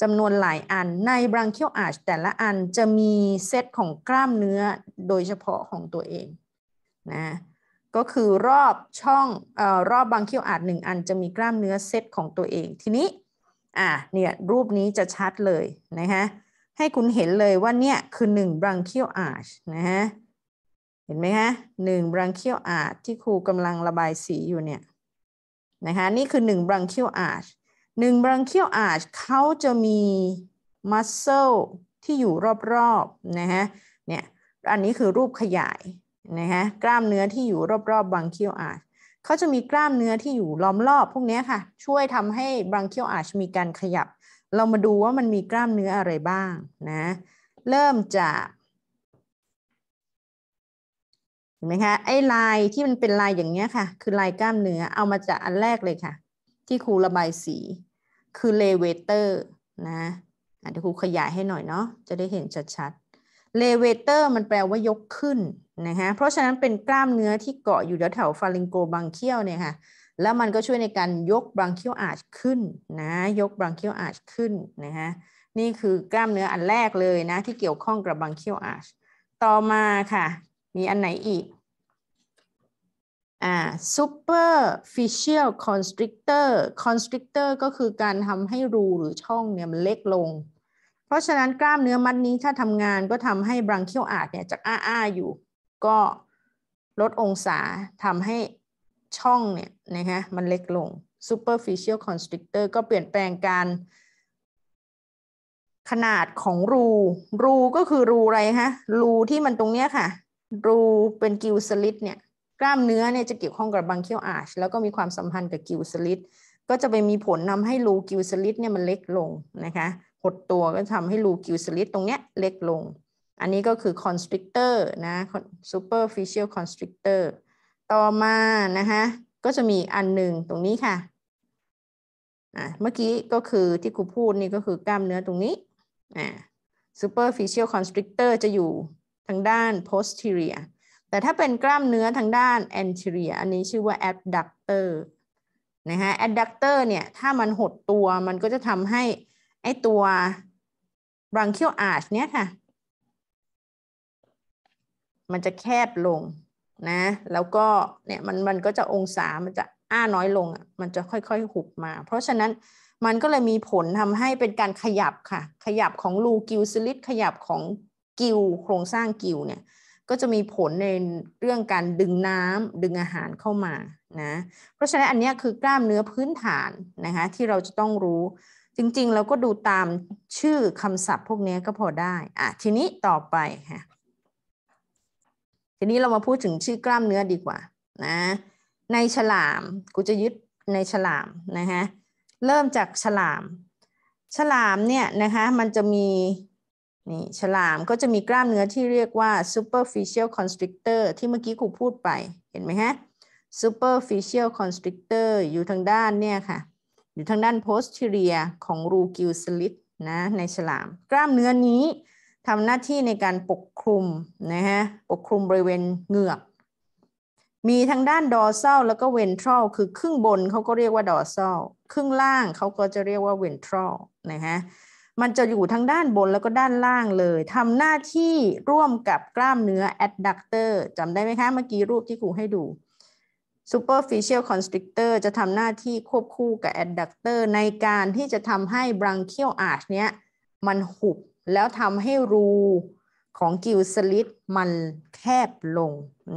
จำนวนหลายอัน ในบรังเคียวอาชแต่ละอันจะมีเซตของกล้ามเนื้อโดยเฉพาะของตัวเอง นะก็คือ รอบช่องอรอบบางเขี้ยวอาจหนึ่งอันจะมีกล้ามเนื้อเซตของตัวเอง ทีนี้อ่ะเนี่ยรูปนี้จะชัดเลยนะคะให้คุณเห็นเลยว่าเนี่ยคือหนึ่งบางเขี้ยวอาจนะฮะเห็นไหมคะหนึ่งบางเขี้ยวอาจที่ครูกำลังระบายสีอยู่เนี่ยนะคะนี่คือหนึ่งบางเขี้ยวอาจหนึ่งบางเขี้ยวอาจเขาจะมีมัสเซลที่อยู่รอบๆนะฮะเนี่ยอันนี้คือรูปขยายนะคะกล้ามเนื้อที่อยู่รอบๆบบังเคียวอาชเขาจะมีกล้ามเนื้อที่อยู่ล้อมรอบพวกนี้ค่ะช่วยทำให้บังเคียวอาชมีการขยับ เรามาดูว่ามันมีกล้ามเนื้ออะไรบ้างนะ เริ่มจากเห็นไหมคะไอ้ลายที่มันเป็นลายอย่างเี้ยค่ะคือลายกล้ามเนื้อเอามาจากอันแรกเลยค่ะ ที่ครูระบายสี คือเลเวเตอร์นะเดี๋ยวครูขยายให้หน่อยเนาะจะได้เห็นชัดๆเลเวเตอร์มันแปลว่ายกขึ้น นะคะเพราะฉะนั้นเป็นกล้ามเนื้อที่เกาะอยู่แถวฟาริงโกบังเคียวเนี่ยค่ะแล้วมันก็ช่วยในการยกบังเคียวอาจขึ้นนะยกบังเคียวอาจขึ้นนะคะนี่คือกล้ามเนื้ออันแรกเลยนะที่เกี่ยวข้องกับบังเคียวอาจต่อมาค่ะ มีอันไหนอีกอ่า superficial constrictor constrictor ก็คือการทำให้รูหรือช่องเนี่ยมันเล็กลงเพราะฉะนั้นกล้ามเนื้อมัดนี้ถ้าทำงานก็ทำให้บรังเคียวอาดเนี่ยจากอ้าอ้าอยู่ก็ลดองศาทำให้ช่องเนี่ยนะฮะมันเล็กลง superficial constrictor ก็เปลี่ยนแปลงการขนาดของรู รูก็คือรูอะไรฮะรูที่มันตรงเนี้ยค่ะ รูเป็นกิลสลิดเนี่ยกล้ามเนื้อเนี่ยจะเกี่ยวข้องกับบังเคียวอาชแล้วก็มีความสัมพันธ์กับกิลสลิดก็จะไปมีผลนำให้รูกิลสลิดเนี่ยมันเล็กลงนะคะหดตัวก็ทำให้รูกิวสลิตตรงเนี้ยเล็กลง อันนี้ก็คือ constrictor นะ superficial constrictor ต่อมานะคะก็จะมีอันหนึ่งตรงนี้ค่ะอ่าเมื่อกี้ก็คือที่ครูพูดนี่ก็คือกล้ามเนื้อตรงนี้อ่า superficial constrictor จะอยู่ทางด้าน posterior แต่ถ้าเป็นกล้ามเนื้อทางด้าน anterior อันนี้ชื่อว่า adductor นะฮะ adductor เนี่ยถ้ามันหดตัว มันก็จะทำให้ไอตัว bronchial arch เนี้ยค่ะ มันจะแคบลงนะ แล้วก็เนี่ยมันมันก็จะองศามันจะอ้าน้อยลงอ่ะ มันจะค่อยๆหุบมา เพราะฉะนั้น มันก็เลยมีผลทำให้เป็นการขยับค่ะ ขยับของรูกิลซิลิสขยับของกิลโครงสร้างกิลเนี่ย ก็จะมีผลในเรื่องการดึงน้ำดึงอาหารเข้ามานะ เพราะฉะนั้นอันนี้คือกล้ามเนื้อพื้นฐานนะคะที่เราจะต้องรู้จริงๆเราก็ดูตามชื่อคำศัพท์พวกนี้ก็พอได้ อ่ะทีนี้ต่อไปค่ะทีนี้เรามาพูดถึงชื่อกล้ามเนื้อดีกว่านะ ในฉลามกูจะยึดในฉลามนะฮะ เริ่มจากฉลาม ฉลามเนี่ยนะคะมันจะมีนี่ฉลามก็จะมีกล้ามเนื้อที่เรียกว่า superficial constrictor ที่เมื่อกี้ครูพูดไปเห็นไหมฮะ superficial constrictor อยู่ทางด้านเนี่ยค่ะหรือทางด้านโพสเทเรียของรูกิลสลิดนะในฉลาม กล้ามเนื้อนี้ทำหน้าที่ในการปกคลุมนะฮะปกคลุมบริเวณเหงือกมีทางด้านดอเซลแล้วก็เวนทรัลคือครึ่งบนเขาก็เรียกว่าดอเซลครึ่งล่างเขาก็จะเรียกว่าเวนทรัลนะฮะมันจะอยู่ทั้งด้านบนแล้วก็ด้านล่างเลยทำหน้าที่ร่วมกับกล้ามเนื้อแอดดักเตอร์จำได้ไหมคะเมื่อกี้รูปที่ครูให้ดู superficial constrictor จะทำหน้าที่ควบคู่กับ adductor ในการที่จะทำให้ bronchial arch เนี้ย มันหุบแล้วทำให้รูของกิลสลิดมันแคบลง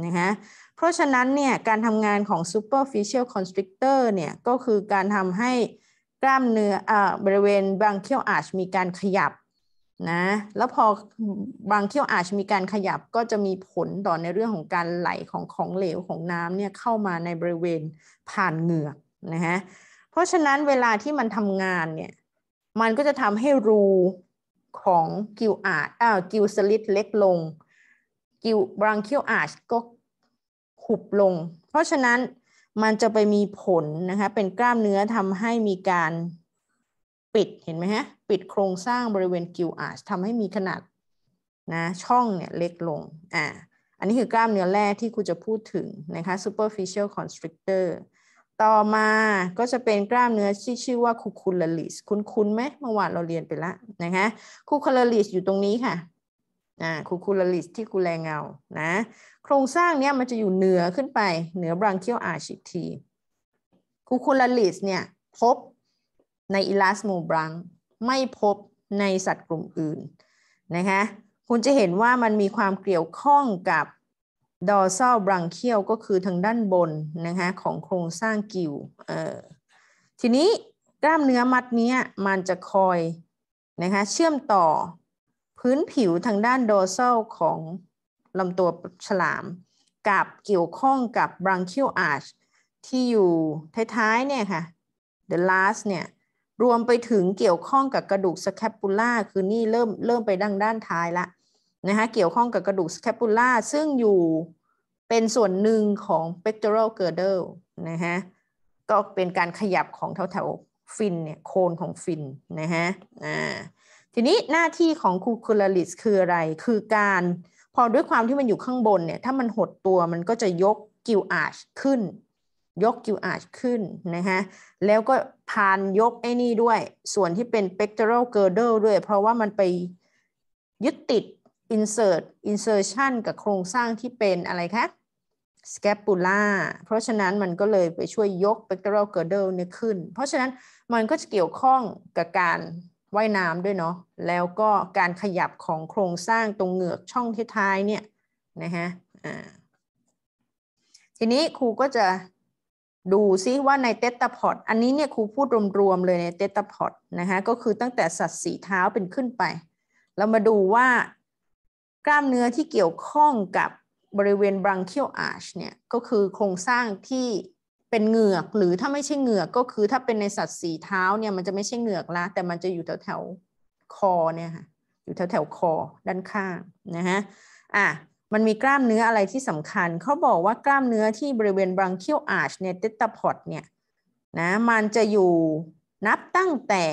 นะฮะเพราะฉะนั้นเนี่ย การทำงานของ superficial constrictor เนี่ย ก็คือการทำให้กล้ามเนื้ออบริเวณบางเคี้ยวอาจมีการขยับนะแล้วพอบางเขี้ยวอาจมีการขยับก็จะมีผลต่อในเรื่องของการไหลของของเหลวของน้ำเนี่ยเข้ามาในบริเวณผ่านเหงือกนะฮะเพราะฉะนั้นเวลาที่มันทำงานเนี่ยมันก็จะทำให้รูของกิวอาจอ้าวกิวสลิดเล็กลง กิวบางเคี้ยวอาจก็หุบลง เพราะฉะนั้นมันจะไปมีผลนะคะเป็นกล้ามเนื้อทำให้มีการปิดเห็นไหมฮะปิดโครงสร้างบริเวณกิวอาร์ชทำให้มีขนาดนะช่องเนี่ยเล็กลงอ่าอันนี้คือกล้ามเนื้อแรกที่ครูจะพูดถึงนะคะ superficial constrictor ต่อมาก็จะเป็นกล้ามเนื้อที่ชื่อว่าคูคูลลิสคุ้นคุ้นไหมเมื่อวานเราเรียนไปแล้วนะคะคูคูลลิสอยู่ตรงนี้ค่ะอ่าคูคูลลิสที่คูแรงเงานะโครงสร้างเนี้ยมันจะอยู่เหนือขึ้นไปเหนือบรังเคียวอาร์ชีกทีคูคูลลิสเนี่ยพบในอิลาสโมบรังไม่พบในสัตว์กลุ่มอื่นนะคะคุณจะเห็นว่ามันมีความเกี่ยวข้องกับดอซอลบรังเคียวก็คือทางด้านบนนะคะของโครงสร้างกิวเออทีนี้กล้ามเนื้อมัดนี้มันจะคอยนะคะเชื่อมต่อพื้นผิวทางด้านดอซอลของลำตัวฉลาม กับเกี่ยวข้องกับบรังเคียวอาร์ชที่อยู่ท้ายๆเนี่ยค่ะ the last เนี่ยรวมไปถึงเกี่ยวข้องกับกระดูกสแคปูล่าคือนี่เริ่มเริ่มไปดังด้านท้ายละนะคะเกี่ยวข้องกับกระดูกสแคปูล่าซึ่งอยู่เป็นส่วนหนึ่งของ pectoral girdle นะคะก็เป็นการขยับของแถวแถวฟินเนี่ยโคนของฟินนะฮะอ่าทีนี้หน้าที่ของคูคูลาลิสคืออะไรคือการ พอด้วยความที่มันอยู่ข้างบนเนี่ยถ้ามันหดตัวมันก็จะยกกิวอาชขึ้นยก q r ขึ้นนะฮะ แล้วก็พานยกไอ้นี่ด้วย ส่วนที่เป็น pectoral girdle ด้วย เพราะว่ามันไปยึดติด insert insertion กับโครงสร้างที่เป็นอะไรคะ scapula เพราะฉะนั้น มันก็เลยไปช่วยยก pectoral girdle เนี่ยขึ้น เพราะฉะนั้นมันก็จะเกี่ยวข้องกับการว่ายน้ำด้วยเนาะ แล้วก็การขยับของโครงสร้างตรงเหงือกช่องท้ายเนี่ยนะฮะทีนี้ครูก็จะดูซิว่าในเตตาพอตอันนี้เนี่ยครูพูดรวมๆเลย ในเตตาพอตนะคะก็คือตั้งแต่สัตว์สีเท้าเป็นขึ้นไป เรามาดูว่ากล้ามเนื้อที่เกี่ยวข้องกับบริเวณ bronchial arch เนี่ยก็คือโครงสร้างที่เป็นเหงือกหรือถ้าไม่ใช่เหงือกก็คือถ้าเป็นในสัตว์สีเท้าเนี่ย มันจะไม่ใช่เหงือกละแต่มันจะอยู่แถวแถวคอเนี่ยค่ะอยู่แถวแถวคอด้านข้างนะฮะอ่ะมันมีกล้ามเนื้ออะไรที่สำคัญ เขาบอกว่ากล้ามเนื้อที่บริเวณบรังเคียวอาร์ชเนี่ยเตตาพอดเนี่ยนะ มันจะอยู่นับตั้งแต่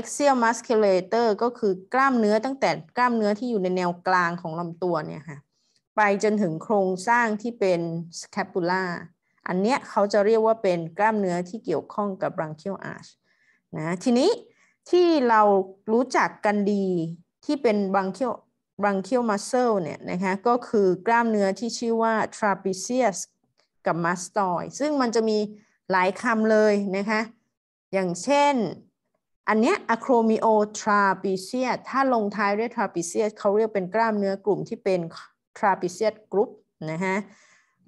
axial musculator ก็คือกล้ามเนื้อตั้งแต่กล้ามเนื้อที่อยู่ในแนวกลางของลำตัวเนี่ยค่ะไปจนถึงโครงสร้างที่เป็น scapula อันเนี้ยเขาจะเรียกว่าเป็นกล้ามเนื้อที่เกี่ยวข้องกับบังเ c ียวอาร์ชนะทีนี้ที่เรารู้จักกันดีที่เป็นบ r ง n c h i a bronchial muscle เนี่ยนะคะก็คือกล้ามเนื้อที่ชื่อว่า trapezius กับ mastoid ซึ่งมันจะมีหลายคำเลยนะคะอย่างเช่นอันเนี้ย acromio trapezius ถ้าลงท้ายด้วย trapezius เขาเรียกเป็นกล้ามเนื้อกลุ่มที่เป็น trapezius group นะคะ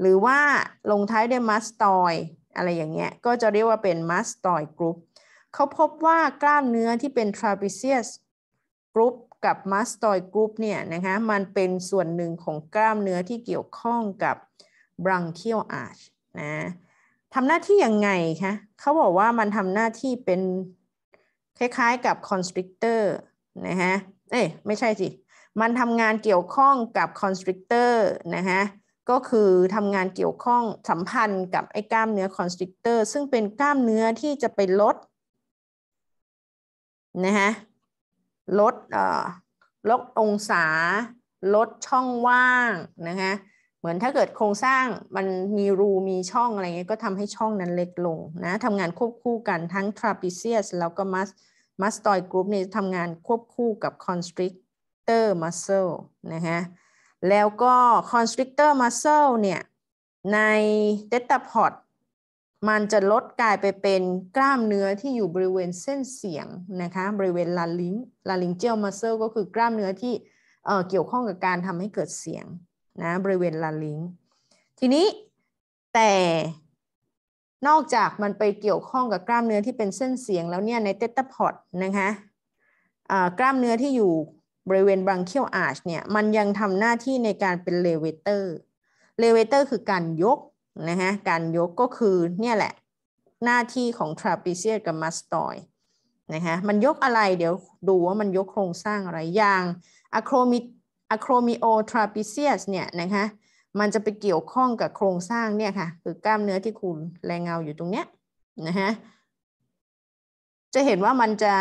หรือว่าลงท้ายด้วย mastoid อะไรอย่างเงี้ยก็จะเรียกว่าเป็น mastoid group เขาพบว่ากล้ามเนื้อที่เป็น trapezius group กับมัสตอยกรุ๊ปเนี่ยนะคะมันเป็นส่วนหนึ่งของกล้ามเนื้อที่เกี่ยวข้องกับบรังเคียลอาร์ชนะทำหน้าที่ยังไงคะเขาบอกว่ามันทำหน้าที่เป็นคล้ายๆ กับคอนสตริกเตอร์นะฮะเอ๊ะไม่ใช่สิมันทำงานเกี่ยวข้องกับคอนสตริกเตอร์นะฮะก็คือทำงานเกี่ยวข้องสัมพันธ์กับไอ้กล้ามเนื้อคอนสตริกเตอร์ซึ่งเป็นกล้ามเนื้อที่จะไปลดนะฮะลดลดองศา ลดช่องว่างนะคะเหมือนถ้าเกิดโครงสร้างมันมีรูมีช่องอะไรเงี้ยก็ทำให้ช่องนั้นเล็กลงนะทำงานควบคู่กันทั้ง trapezius แล้วก็ mus mastoid group เนี่ยทำงานควบคู่กับ constrictor muscle นะคะแล้วก็ constrictor muscle เนี่ยใน d e t a p o d มันจะลดกลายไปเป็นกล้ามเนื้อที่อยู่บริเวณเส้นเสียงนะคะบริเวณลาลิงลาลิงเจลมัสเซลก็คือกล้ามเนื้อที่เกี่ยวข้องกับการทำให้เกิดเสียงนะบริเวณลาลิงทีนี้แต่นอกจากมันไปเกี่ยวข้องกับกล้ามเนื้อที่เป็นเส้นเสียงแล้วเนี่ยในเตตาพอดนะคะกล้ามเนื้อที่อยู่บริเวณบังเคียวอาร์ชเนี่ยมันยังทำหน้าที่ในการเป็นเลเวเตอร์เลเวเตอร์คือการยกนะฮะการยกก็คือเนี่ยแหละหน้าที่ของร r a p e z i u s กับมัสตอยนะฮะมันยกอะไร เดี๋ยวดูว่ามันยกโครงสร้างอะไร อย่างอะโครมิอะโครมิโอทราปิเซียสเนี่ยนะคะมันจะไปเกี่ยวข้องกับโครงสร้างเนี่ยค่ะคือกล้ามเนื้อที่คุณแรงเงาอยู่ตรงเนี้ยนะฮะจะเห็นว่ามันจะ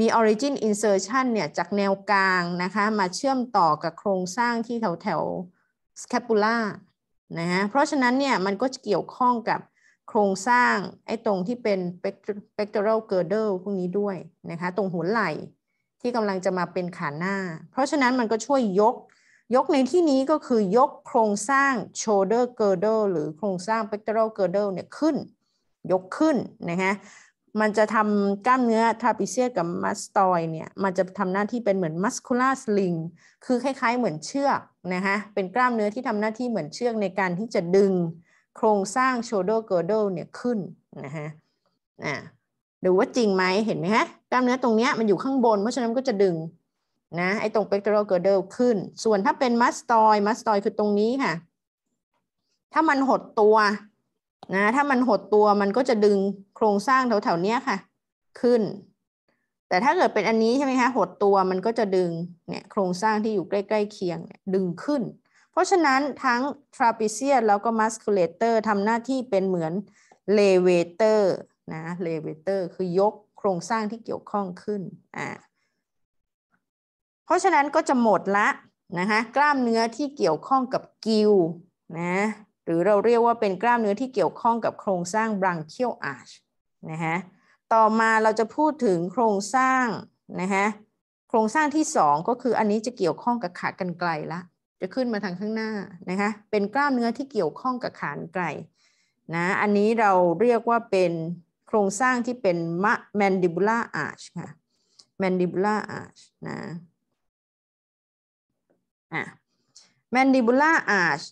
มี origin insertion เนี่ยจากแนวกลางนะคะมาเชื่อมต่อกับโครงสร้างที่แถวแถว scapula นะฮะเพราะฉะนั้นเนี่ยมันก็เกี่ยวข้องกับโครงสร้างไอ้ตรงที่เป็น pectoral girdle พวกนี้ด้วยนะคะตรงหัวไหล่ที่กำลังจะมาเป็นขาหน้า เพราะฉะนั้นมันก็ช่วยยก ยกในที่นี้ก็คือยกโครงสร้าง shoulder girdle หรือโครงสร้าง pectoral girdle เนี่ยขึ้นยกขึ้นนะคะมันจะทำกล้ามเนื้อทราปิเซียกับมัสตอยเนี่ยมันจะทำหน้าที่เป็นเหมือนมัสคูล่าสลิงคือคล้าย ๆเหมือนเชือกนะคะเป็นกล้ามเนื้อที่ทำหน้าที่เหมือนเชือกในการที่จะดึงโครงสร้างโชโดเกอร์โดเนี่ยขึ้นนะคะอ่าดูว่าจริงไหมเห็นไหมฮะกล้ามเนื้อตรงเนี้ยมันอยู่ข้างบนเพราะฉะนั้นก็จะดึงนะไอ้ตรงเ p กเตอร์เกอร์โดขึ้น ส่วนถ้าเป็นมัสตอยมัสตอยคือตรงนี้ค่ะถ้ามันหดตัวนะถ้ามันหดตัวมันก็จะดึงโครงสร้างแถวๆเนี้ยค่ะขึ้น แต่ถ้าเกิดเป็นอันนี้ใช่ไหมคะหดตัวมันก็จะดึงเนี่ยโครงสร้างที่อยู่ใกล้ ๆเคียงเนี่ยดึงขึ้น เพราะฉะนั้นทั้ง t r a p e z i ียแล้วก็ musculator ทำหน้าที่เป็นเหมือน levator นะ levator คือยกโครงสร้างที่เกี่ยวข้องขึ้นอ่าเพราะฉะนั้นก็จะหมดละนะคะ กล้ามเนื้อที่เกี่ยวข้องกับกิวนะหรือเราเรียกว่าเป็นกล้ามเนื้อที่เกี่ยวข้องกับโครงสร้างรังเคียวอาร์ชนะฮะ ต่อมาเราจะพูดถึงโครงสร้าง นะฮะ โครงสร้างที่2ก็คืออันนี้จะเกี่ยวข้องกับขากรรไกรละ จะขึ้นมาทางข้างหน้า นะคะเป็นกล้ามเนื้อที่เกี่ยวข้องกับขานไกร นะ อันนี้เราเรียกว่าเป็นโครงสร้างที่เป็นมะมนดิบูล่าอาร์ชค่ะมนดิบูล่าอาร์ชนะอ่ะมนดิบูล่าอาร์ช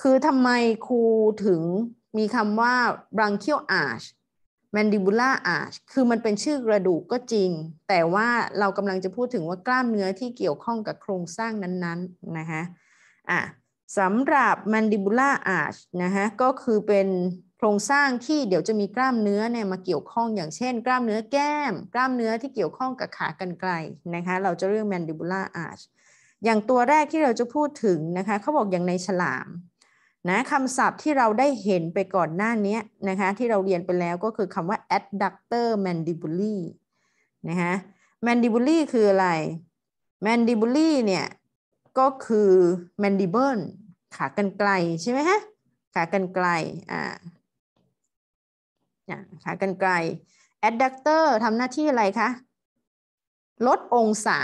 คือทำไมครูถึงมีคำว่า b r a n c h i a l arch mandibular arch คือมันเป็นชื่อกระดูกก็จริง แต่ว่าเรากำลังจะพูดถึงว่ากล้ามเนื้อที่เกี่ยวข้องกับโครงสร้างนั้นๆ นะคะอ่ะสำหรับ mandibular arch นะคะก็คือเป็นโครงสร้างที่เดี๋ยวจะมีกล้ามเนื้อเนี่ยมาเกี่ยวข้องอย่างเช่น กล้ามเนื้อแก้ม กล้ามเนื้อที่เกี่ยวข้องกับขากรรไกรนะคะเราจะเรียก mandibular arch อย่างตัวแรกที่เราจะพูดถึงนะคะเขาบอกอย่างในฉลามนะ คำศัพท์ที่เราได้เห็นไปก่อนหน้านี้นะคะ ที่เราเรียนไปแล้วก็คือคำว่า adductor mandibuli นะคะ mandibuli คืออะไร mandibuli เนี่ย ก็คือ mandible ขากรรไกรใช่ไหมฮะขากรรไกรอ่าขากรรไกร adductor ทำหน้าที่อะไรคะ ลดองศา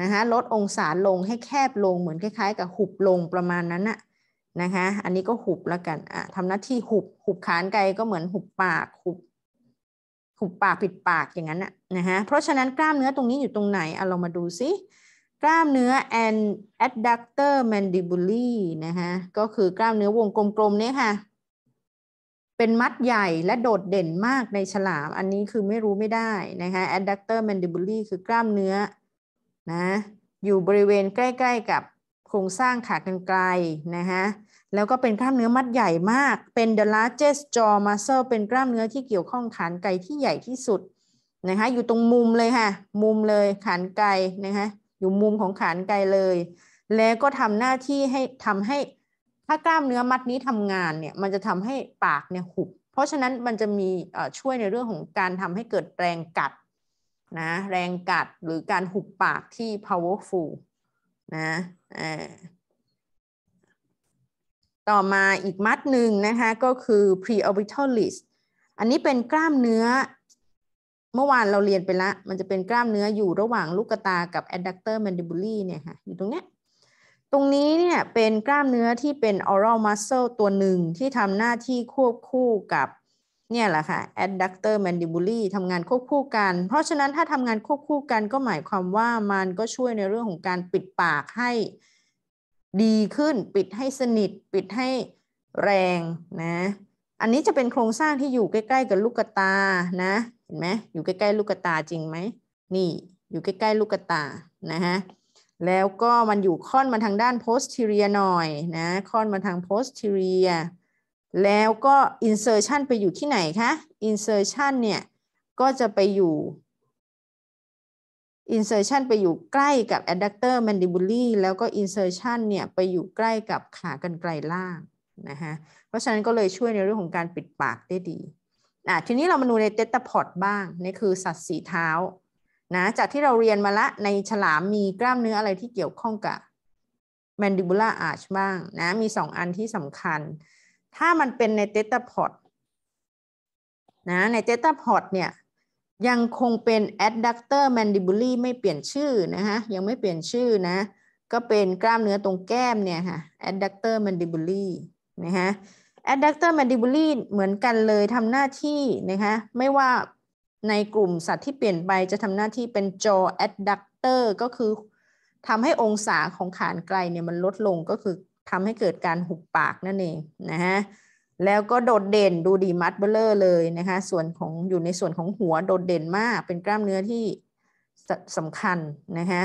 นะคะลดองศาลงให้แคบลงเหมือนคล้ายๆ กับหุบลงประมาณนั้นอะนะคะอันนี้ก็หุบแล้วกันอ่ะทำหน้าที่หุบหุบขานไกลก็เหมือนหุบปากหุบหุบปากปิดปากอย่างนั้นนะนะฮะเพราะฉะนั้นกล้ามเนื้อตรงนี้อยู่ตรงไหนเอาเรามาดูซิกล้ามเนื้อ and adductor mandibuli นะคะก็คือกล้ามเนื้อวงกลมๆเนี่ยค่ะ เป็นมัดใหญ่และโดดเด่นมากในฉลามอันนี้คือไม่รู้ไม่ได้นะคะ adductor mandibuli คือกล้ามเนื้อนะอยู่บริเวณใกล้ ๆ กับโครงสร้างขากรรไกรนะคะแล้วก็เป็นกล้ามเนื้อมัดใหญ่มาก เป็น the largest jaw muscle เป็นกล้ามเนื้อที่เกี่ยวข้องขานไกที่ใหญ่ที่สุด นะคะ อยู่ตรงมุมเลยค่ะ มุมเลยขานไกนะคะ อยู่มุมของขานไกเลย แล้วก็ทำหน้าที่ให้ทำให้ ถ้ากล้ามเนื้อมัดนี้ทำงานเนี่ย มันจะทำให้ปากเนี่ยหุบเพราะฉะนั้นมันจะมีช่วยในเรื่องของการทำให้เกิดแรงกัดนะ แรงกัดหรือการหุบปากที่ powerful นะอ่าต่อมาอีกมัดหนึ่งนะคะก็คือ preorbital list อันนี้เป็นกล้ามเนื้อ เมื่อวานเราเรียนไปละมันจะเป็นกล้ามเนื้ออยู่ระหว่างลูกตากับ adductor mandibuli เนี่ยค่ะอยู่ตรงเนี้ยตรงนี้เนี่ยเป็นกล้ามเนื้อที่เป็น oral muscle ตัวหนึ่งที่ทำหน้าที่ควบคู่กับเนี่ยแหละค่ะ adductor mandibuli ทำงานควบคู่กัน เพราะฉะนั้นถ้าทำงานควบคู่กันก็หมายความว่ามันก็ช่วยในเรื่องของการปิดปากให้ดีขึ้นปิดให้สนิท ปิดให้แรงนะอันนี้จะเป็นโครงสร้างที่อยู่ใกล้ๆกับลูกตานะเห็นไหมอยู่ใกล้ๆลูกตาจริงไหมนี่อยู่ใกล้ๆลูกตานะฮะแล้วก็มันอยู่ค่อนมาทางด้าน posterior หน่อยนะค่อนมาทาง posterior แล้วก็ insertion ไปอยู่ที่ไหนคะ insertion เนี่ยก็จะไปอยู่ insertion ไปอยู่ใกล้กับ adductor mandibuli แล้วก็ insertion เนี่ยไปอยู่ใกล้กับขากรรไกรล่างนะคะเพราะฉะนั้นก็เลยช่วยในเรื่องของการปิดปากได้ดีอ่ะทีนี้เรามาดูในเตตาพอดบ้างนี่คือสัตว์สีเท้านะจากที่เราเรียนมาละในฉลามมีกล้ามเนื้ออะไรที่เกี่ยวข้องกับ mandibular arch บ้างนะมีสองอันที่สำคัญ ถ้ามันเป็นในเตตาพอดนะในเตตาพอดเนี่ยยังคงเป็น adductor mandibuli ไม่เปลี่ยนชื่อนะคะยังไม่เปลี่ยนชื่อนะก็เป็นกล้ามเนื้อตรงแก้มเนี่ยค่ะ adductor mandibuli นะคะ adductor mandibuli เหมือนกันเลยทำหน้าที่นะคะไม่ว่าในกลุ่มสัตว์ที่เปลี่ยนไปจะทำหน้าที่เป็น jaw adductor ก็คือทำให้องศาของขานไกลเนี่ยมันลดลงก็คือทำให้เกิดการหุบปากนั่นเองนะฮะแล้วก็โดดเด่นดูดีมัดเบลเลอร์เลยนะคะส่วนของอยู่ในส่วนของหัวโดดเด่นมากเป็นกล้ามเนื้อที่สำคัญนะคะ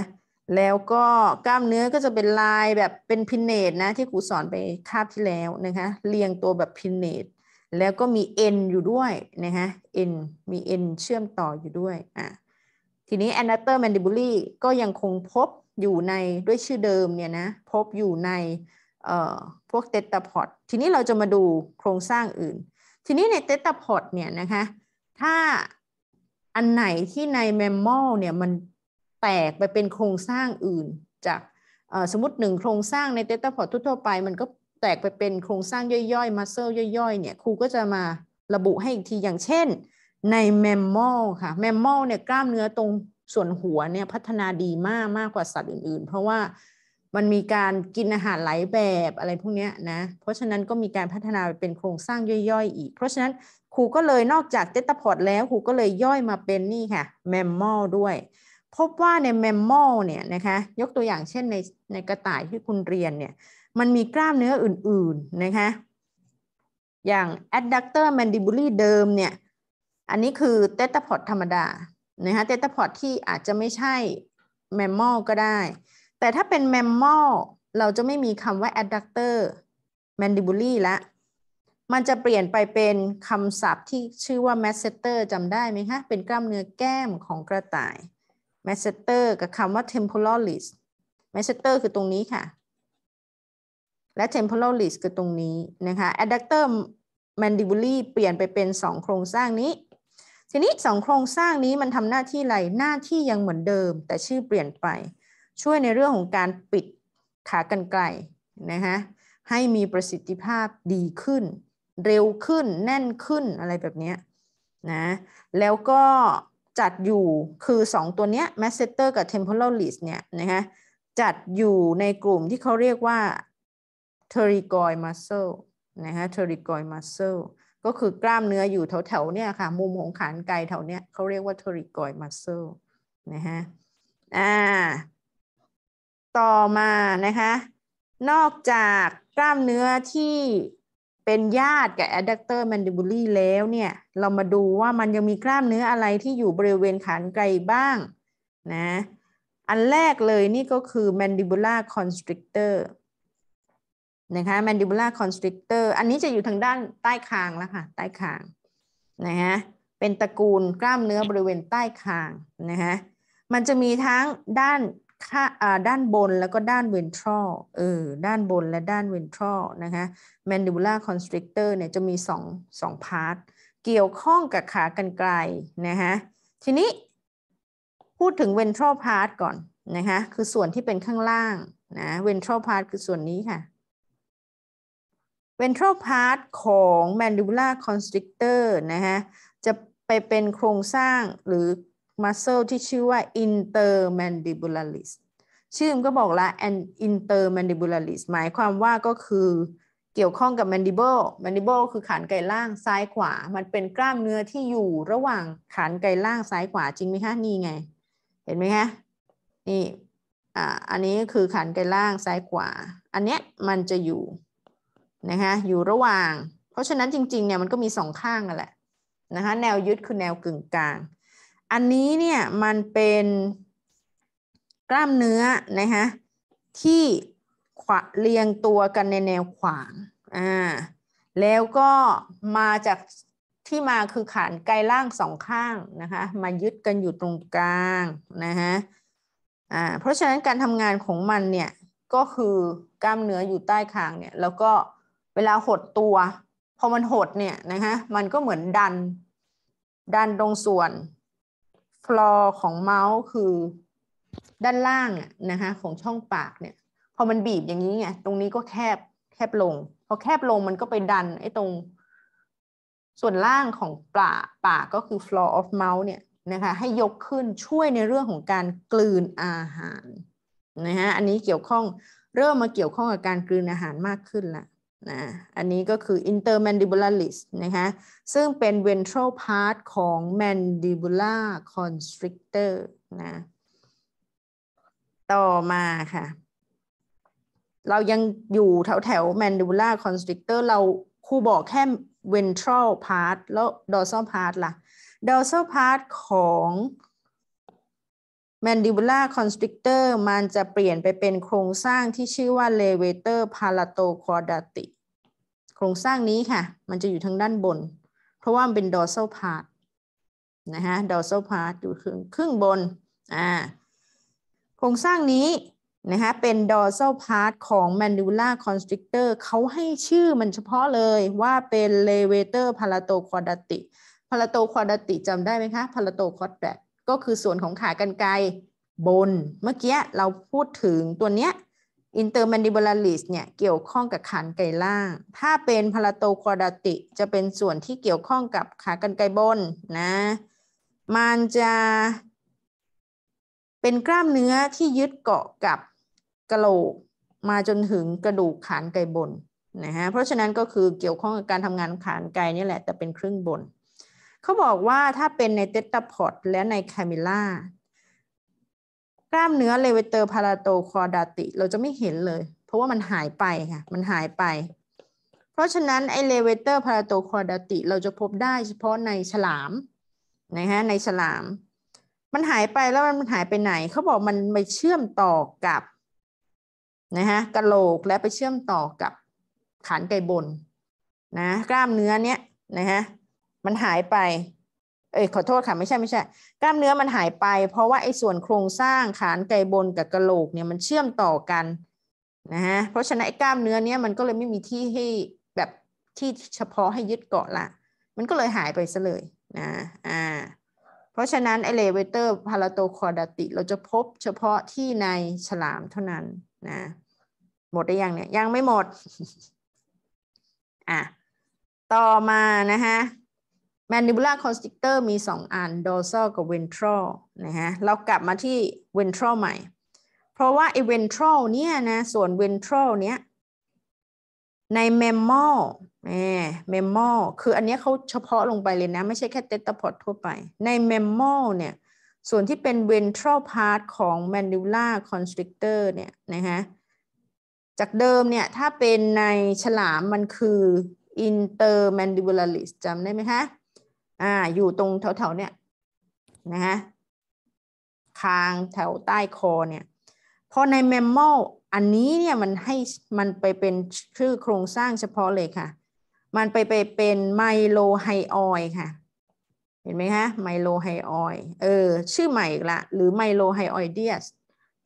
แล้วก็กล้ามเนื้อก็จะเป็นลายแบบเป็นพินเนตนะที่ครูสอนไปคาบที่แล้วนะคะเรียงตัวแบบพินเนตแล้วก็มีเอ็นอยู่ด้วยนะคะเอ็นมีเอ็นเชื่อมต่ออยู่ด้วยอ่ะทีนี้ anatomy m a n d i b u l ่ก็ยังคงพบอยู่ในด้วยชื่อเดิมเนี่ยนะพบอยู่ในพวกเตตาพอดทีนี้เราจะมาดูโครงสร้างอื่น ทีนี้ในเตตาพอดเนี่ยนะคะถ้าอันไหนที่ในแมมโมลเนี่ยมันแตกไปเป็นโครงสร้างอื่น จากสมมติหนึ่งโครงสร้างในเตตาพอดทั่วไป มันก็แตกไปเป็นโครงสร้างย่อยๆมัสเซลย่อยๆเนี่ยครูก็จะมาระบุให้อีกทีอย่างเช่นในแมมโมลค่ะแมมโมลเนี่ยกล้ามเนื้อตรงส่วนหัวเนี่ยพัฒนาดีมากมากกว่าสัตว์อื่น ๆ เพราะว่ามันมีการกินอาหารหลายแบบอะไรพวกนี้นะ เพราะฉะนั้นก็มีการพัฒนาเป็นโครงสร้างย่อยๆอีก เพราะฉะนั้นครูก็เลยนอกจากเตตาพอร์ตแล้วครูก็เลยย่อยมาเป็นนี่ค่ะแมมมอลด้วย พบว่าในแมมมอลเนี่ยนะคะยกตัวอย่างเช่นในในกระต่ายที่คุณเรียนเนี่ยมันมีกล้ามเนื้ออื่นๆนะคะอย่าง adductor mandibuli เดิมเนี่ยอันนี้คือเตตาพอดธรรมดานะคะเตตาพอดที่อาจจะไม่ใช่แมมมอลก็ได้แต่ถ้าเป็นแมมมอลเราจะไม่มีคำว่า adductor mandibuli ละมันจะเปลี่ยนไปเป็นคำศัพท์ที่ชื่อว่า masseter จำได้ไหมคะ เป็นกล้ามเนื้อแก้มของกระต่าย masseter กับคำว่า temporalis masseter คือตรงนี้ค่ะ และ temporalis คือตรงนี้นะคะ adductor mandibuli เปลี่ยนไปเป็น 2 โครงสร้างนี้ ทีนี้ 2 โครงสร้างนี้มันทำหน้าที่อะไร หน้าที่ยังเหมือนเดิม แต่ชื่อเปลี่ยนไปช่วยในเรื่องของการปิดขากรรไกรนะคะให้มีประสิทธิภาพดีขึ้น เร็วขึ้นแน่นขึ้นอะไรแบบนี้นะแล้วก็จัดอยู่คือ 2 ตัวเนี้ยสเซเตอร์กับเทมโพล a l l i s เนี่ยนะคะจัดอยู่ในกลุ่มที่เขาเรียกว่าเทอริโกย d m u s c l นะคะเทอริโกย d m u s c l ก็คือกล้ามเนื้ออยู่แถวๆเนี่ยค่ะมุมของขานไกลแถวเนี้ยเขาเรียกว่าเทอริโกย d m u s c l นะฮะอ่าต่อมานะคะ นอกจากกล้ามเนื้อที่เป็นญาติกับ adductor mandibuli แล้วเนี่ยเรามาดูว่ามันยังมีกล้ามเนื้ออะไรที่อยู่บริเวณขานไกลบ้างนะอันแรกเลยนี่ก็คือ mandibular constrictor นะคะ mandibular constrictor อันนี้จะอยู่ทางด้านใต้คางแล้วค่ะใต้คางนะฮะเป็นตระกูลกล้ามเนื้อบริเวณใต้คางนะฮะมันจะมีทั้งด้านข้าด้านบนแล้วก็ด้านเวนทรัลเออด้านบนและด้านเวนทรัลนะคะแมนดิบูล่าคอนสตริกเตอร์เนี่ยจะมี2 2พาร์ทเกี่ยวข้องกับขากรรไกรนะคะทีนี้พูดถึงเวนทรัลพาร์ทก่อน นะคะ คือส่วนที่เป็นข้างล่าง นะเวนทรัลพาร์ทคือส่วนนี้ค่ะเวนทรัลพาร์ทของแมนดิบูล่าคอนสตริกเตอร์นะคะจะไปเป็นโครงสร้างหรือมัสเซลที่ชื่อว่า intermandibularis ชื่อมก็บอกละ an d intermandibularis หมายความว่าก็คือเกี่ยวข้องกับ mandible mandible คือขานไกล่างซ้ายขวา มันเป็นกล้ามเนื้อที่อยู่ระหว่างขานไกล่างซ้ายขวาจริงไหมคะ นี่ไง เห็นไหมคะ นี่ อ่า อันนี้คือขานไกล่างซ้ายขวา อันเนี้ยมันจะอยู่นะคะ อยู่ระหว่าง เพราะฉะนั้นจริงๆเนี่ยมันก็มีสองข้างนั่นแหละนะคะ แนวยึดคือแนวกึ่งกลางอันนี้เนี่ยมันเป็นกล้ามเนื้อนะคะที่ขวเรียงตัวกันในแนวขวางอ่าแล้วก็มาจากที่มาคือขานไกลล่างสองข้างนะคะมายึดกันอยู่ตรงกลางนะคะอ่าเพราะฉะนั้นการทำงานของมันเนี่ยก็คือกล้ามเนื้ออยู่ใต้คางเนี่ยแล้วก็เวลาหดตัวพอมันหดเนี่ยนะคะมันก็เหมือนดันดันตรงส่วนฟลอร์ของเมาส์คือด้านล่างนะคะของช่องปากเนี่ยพอมันบีบอย่างนี้ไงตรงนี้ก็แคบแคบลง พอแคบลงมันก็ไปดันไอ้ตรง ส่วนล่างของปากปากก็คือ floor of mouth เนี่ยนะคะให้ยกขึ้นช่วยในเรื่องของการกลืนอาหารนะฮะอันนี้เกี่ยวข้องเริ่มมาเกี่ยวข้องกับการกลืนอาหารมากขึ้นละนะอันนี้ก็คือ intermandibularis นะคะ ซึ่งเป็น ventral part ของ mandibular constrictor นะต่อมาค่ะเรายังอยู่แถวแถว mandibular constrictor เราครูบอกแค่ ventral part แล้ว dorsal part ละ่ะ dorsal part ของ mandibular constrictor มันจะเปลี่ยนไปเป็นโครงสร้างที่ชื่อว่า levator palatochordati โครงสร้างนี้ค่ะ มันจะอยู่ทางด้านบน เพราะว่ามันเป็น dorsal part นะฮะ dorsal part อยู่ครึ่งครึ่งบน อ่า โครงสร้างนี้นะฮะเป็น dorsal part ของ mandibular constrictor เขาให้ชื่อมันเฉพาะเลยว่าเป็น levator palatochordati palatochordati จำได้ไหมคะ palatochordati ก็คือส่วนของขากรรไกรบน เมื่อกี้เราพูดถึงตัวเนี้ย intermandibularis เนี่ยเกี่ยวข้องกับขานไกรล่าง ถ้าเป็นพาราโตควอดติ จะเป็นส่วนที่เกี่ยวข้องกับขากรรไกรบนนะ มันจะ เป็นกล้ามเนื้อที่ยึดเกาะกับกระโหลกมาจนถึงกระดูกขานไกรบนนะฮะ เพราะฉะนั้นก็คือเกี่ยวข้องกับการทำงานขานไกรนี่แหละแต่เป็นครึ่งบนเขาบอกว่าถ้าเป็นในเตตาพอดและในคาเมล่ากล้ามเนื้อเลเวเตอร์พาราโตคอดาติ เราจะไม่เห็นเลย เพราะว่ามันหายไปค่ะ มันหายไปเพราะฉะนั้นไอเลเวเตอร์พาราโตคอดาติเราจะพบได้เฉพาะในฉลามนะฮะในฉลาม มันหายไปแล้วมันหายไปไหนเขาบอกมันไปเชื่อมต่อกับนะฮะกระโหลกและไปเชื่อมต่อกับขานไกบนนะกล้ามเนื้อเนี้ยนะฮะมันหายไป เอ้ยขอโทษค่ะ ไม่ใช่ไม่ใช่ กล้ามเนื้อมันหายไป เพราะว่าไอ้ส่วนโครงสร้างขานไกบนกับกระโหลก เนี่ยมันเชื่อมต่อกัน นะฮะเพราะฉะนั้นไอ้กล้ามเนื้อเนี่ยมันก็เลยไม่มีที่ให้แบบที่เฉพาะให้ยึดเกาะละ มันก็เลยหายไปซะเลยนะ อ่า เพราะฉะนั้นไอเลเวเตอร์พาราโตคอร์ดติเราจะพบเฉพาะที่ในฉลามเท่านั้นนะ หมดได้ยังเนี่ย ยังไม่หมดอ่ะต่อมานะฮะ mandibular constrictor มี 2อัน dorsal กับ ventral นะฮะ เรากลับมาที่ ventral ใหม่ เพราะว่าไอ ventral เนี่ยนะ ส่วน ventral เนี้ยใน mammal เอ mammal คืออันนี้เขาเฉพาะลงไปเลยนะ ไม่ใช่แค่ tetrapod ทั่วไป ใน mammal เนี่ย ส่วนที่เป็น ventral part ของ mandibular constrictor เนี่ย นะฮะ จากเดิมเนี่ย ถ้าเป็นในฉลามมันคือ intermandibularis จำได้ไหมคะอ่าอยู่ตรงแถวๆเนี่ยนะฮะคางแถวใต้คอเนี่ยพอในแมมโมอลอันนี้เนี่ยมันให้มันไปเป็นชื่อโครงสร้างเฉพาะเลยค่ะ มันไปไปเป็นไมโลไฮออยค่ะ เห็นไหมคะไมโลไฮออยเออชื่อใหม่ละหรือไมโลไฮออยเดียส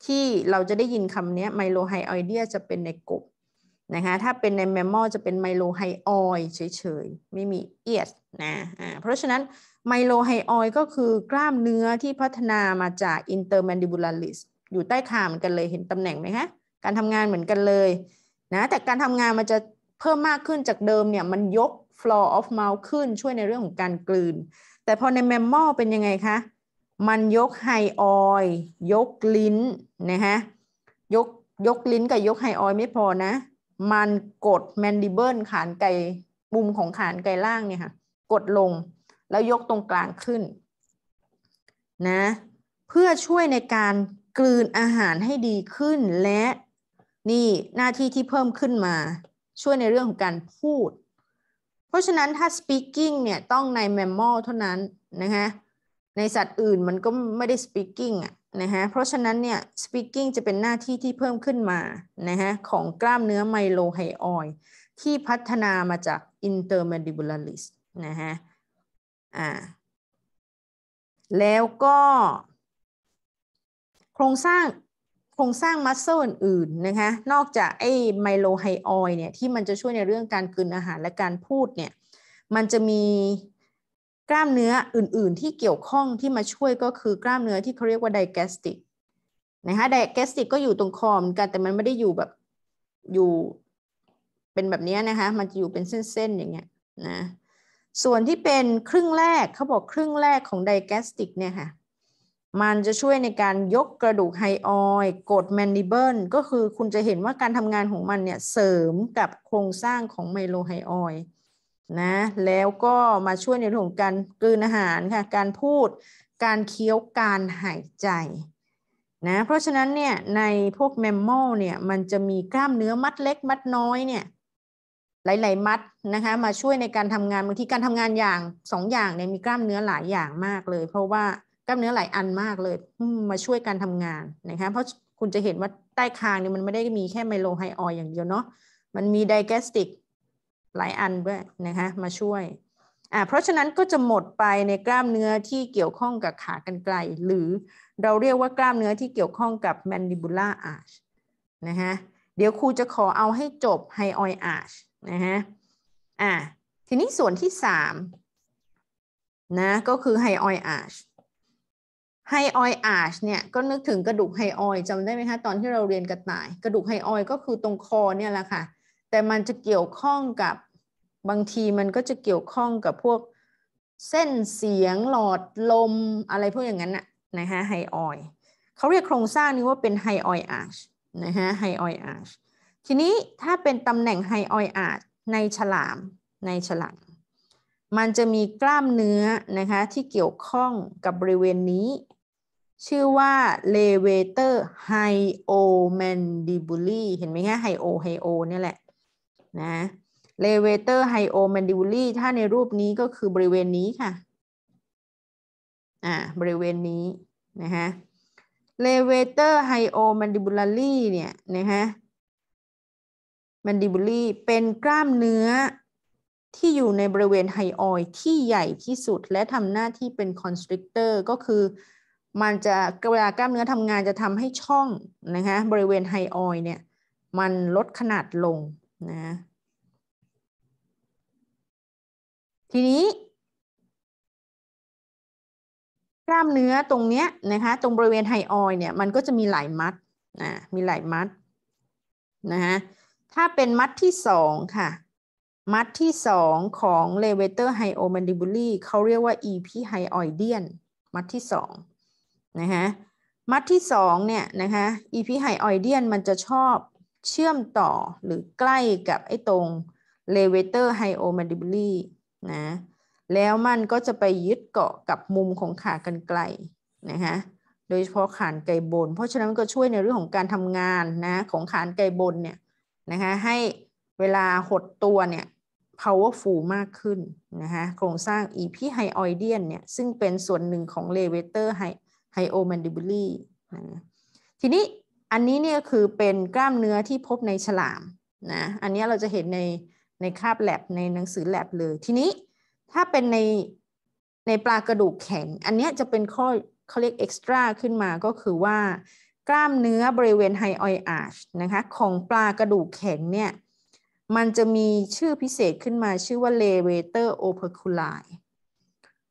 ที่เราจะได้ยินคำนี้ไมโลไฮออยเดียจะเป็นในกลุ่มนะคะถ้าเป็นในแมมมอจะเป็นไมโลไฮออยเฉยๆ ไม่มีเอียดนะะเพราะฉะนั้นไมโลไฮออยก็คือกล้ามเนื้อที่พัฒนามาจากอินเตอร์แมนดิบูลาริสอยู่ใต้คางเหมือนกันเลย เห็นตำแหน่งไหมคะ การทำงานเหมือนกันเลยนะแต่การทำงานมันจะเพิ่มมากขึ้นจากเดิมเนี่ยมันยก floor of mouth ขึ้นช่วยในเรื่องของการกลืน แต่พอในแมมมอเป็นยังไงคะ มันยกไฮออยยกลิ้นนะคะยกยกลิ้นกับยกไฮออยไม่พอนะมันกดแมนดิเบิลขานไกมุมของขานไกล่างเนี่ยค่ะ กดลงแล้วยกตรงกลางขึ้นนะ เพื่อช่วยในการกลืนอาหารให้ดีขึ้นและนี่หน้าที่ที่เพิ่มขึ้นมาช่วยในเรื่องของการพูด เพราะฉะนั้นถ้า speaking เนี่ยต้องใน mammal เท่านั้นนะคะในสัตว์อื่นมันก็ไม่ได้ speaking นะฮะ เพราะฉะนั้นเนี่ย speaking จะเป็นหน้าที่ที่เพิ่มขึ้นมา นะฮะของกล้ามเนื้อไมโลไฮออยที่พัฒนามาจาก intermandibularis นะฮะ อ่า แล้วก็ โครงสร้างโครงสร้างมัสเซลอื่นๆนะคะ นอกจากไอ้ไมโลไฮออยเนี่ยที่มันจะช่วยในเรื่องการกินอาหารและการพูดเนี่ย มันจะมีกล้ามเนื้ออื่น ๆ ที่เกี่ยวข้องที่มาช่วยก็คือกล้ามเนื้อที่เขาเรียกว่าไดแกสติกนะคะไดแกสติกก็อยู่ตรงคอเหมือนกันแต่มันไม่ได้อยู่แบบอยู่เป็นแบบนี้นะคะมันจะอยู่เป็นเส้น ๆ อย่างเงี้ยนะส่วนที่เป็นครึ่งแรกเขาบอกครึ่งแรกของไดแกสติกเนี่ยค่ะมันจะช่วยในการยกกระดูกไฮออยกดแมนดิเบิลก็คือคุณจะเห็นว่าการทำงานของมันเนี่ยเสริมกับโครงสร้างของไมโลไฮออยนะแล้วก็มาช่วยในเรื่องของการกลืนอาหารค่ะการพูดการเคี้ยวการหายใจนะเพราะฉะนั้นเนี่ยในพวกแมมมอลเนี่ยมันจะมีกล้ามเนื้อมัดเล็กมัดน้อยเนี่ยหลายๆมัดนะคะมาช่วยในการทำงานบางทีการทำงานอย่างสองอย่างเนี่ยมีกล้ามเนื้อหลายอย่างมากเลย เพราะว่ากล้ามเนื้อหลายอันมากเลย มาช่วยการทำงานนะคะเพราะคุณจะเห็นว่าใต้คางเนี่ยมันไม่ได้มีแค่ไมโลไฮออยอย่างเดียวเนาะมันมีไดแกสติกหลายอันด้วยนะคะมาช่วยอ่าเพราะฉะนั้นก็จะหมดไปในกล้ามเนื้อที่เกี่ยวข้องกับขากรรไกรหรือเราเรียกว่ากล้ามเนื้อที่เกี่ยวข้องกับ mandibular arch นะคะเดี๋ยวครูจะขอเอาให้จบ hyoid arch นะฮะอ่าทีนี้ส่วนที่สามนะก็คือ hyoid arch ไฮออยอาชเนี่ยก็นึกถึงกระดูกไฮออยจำได้ไหมคะ ตอนที่เราเรียนกระต่าย กระดูกไฮออยก็คือตรงคอเนี่ยแหละค่ะแต่มันจะเกี่ยวข้องกับบางทีมันก็จะเกี่ยวข้องกับพวกเส้นเสียงหลอดลมอะไรพวกอย่างนั้นนะนะฮะไฮออยเขาเรียกโครงสร้างนี้ว่าเป็นไฮออยอาร์ชนะฮะไฮออยอาร์ชทีนี้ถ้าเป็นตำแหน่งไฮออยอาร์ชในฉลามในฉลามมันจะมีกล้ามเนื้อ นะคะที่เกี่ยวข้องกับบริเวณนี้ ชื่อว่าเลเวเตอร์ไฮโอแมนดิบูลี เห็นไหมคะไฮโอไฮโอเนี่ยแหละนะ เลเวเตอร์ไฮโอแมนดิบูลีถ้าในรูปนี้ก็คือบริเวณนี้ค่ะ อ่า บริเวณนี้ นะฮะ เลเวเตอร์ไฮโอแมนดิบูลารีเนี่ย นะฮะแมนดิบูลี่ เป็นกล้ามเนื้อที่อยู่ในบริเวณไฮออยที่ใหญ่ที่สุดและทำหน้าที่เป็น คอนสตริกเตอร์ ก็คือ มันจะเวลากล้ามเนื้อทำงานจะทำให้ช่อง นะคะบริเวณไฮออยเนี่ย มันลดขนาดลง นะทีนี้ กล้ามเนื้อตรงเนี้ยนะคะ ตรงบริเวณไฮออยเนี่ยมันก็จะมีหลายมัดนะมีหลายมัดนะคะถ้าเป็นมัดที่สองค่ะ มัดที่สองของเลเวเตอร์ไฮโอมันดิบูลีเขาเรียกว่า e p i ออยเดียน มัดที่สองนะคะมัดที่สองเนี่ยนะคะ e p i ออยเดียนมันจะชอบเชื่อมต่อหรือใกล้กับ ไอ้ตรงเลเวเตอร์ไฮโอมันดิบูลีนะแล้วมันก็จะไปยึดเกาะกับมุมของขากรรไกรนะคะโดยเฉพาะขานไกบน เพราะฉะนั้นก็ช่วยในเรื่องของการทำงานนะของขานไกบนเนี่ยนะคะให้เวลาหดตัวเนี่ย powerful มากขึ้นนะคะโครงสร้าง EP h y o เด i a n เนี่ยซึ่งเป็นส่วนหนึ่งของ levator hyomandibuli นะทีนี้อันนี้เนี่ยคือเป็นกล้ามเนื้อที่พบในฉลามนะอันนี้เราจะเห็นในในคาบแลบ ในหนังสือแลบเลยทีนี้ถ้าเป็นในในปลากระดูกแข็ง อันนี้จะเป็นข้อเขาเรียกเอ็กซ์ตร้าขึ้นมาก็คือว่า กล้ามเนื้อบริเวณไฮออยอาร์ชนะคะของปลากระดูกแข็งเนี่ยมันจะมีชื่อพิเศษขึ้นมาชื่อว่าเลเวเตอร์โอเปอร์คูลาย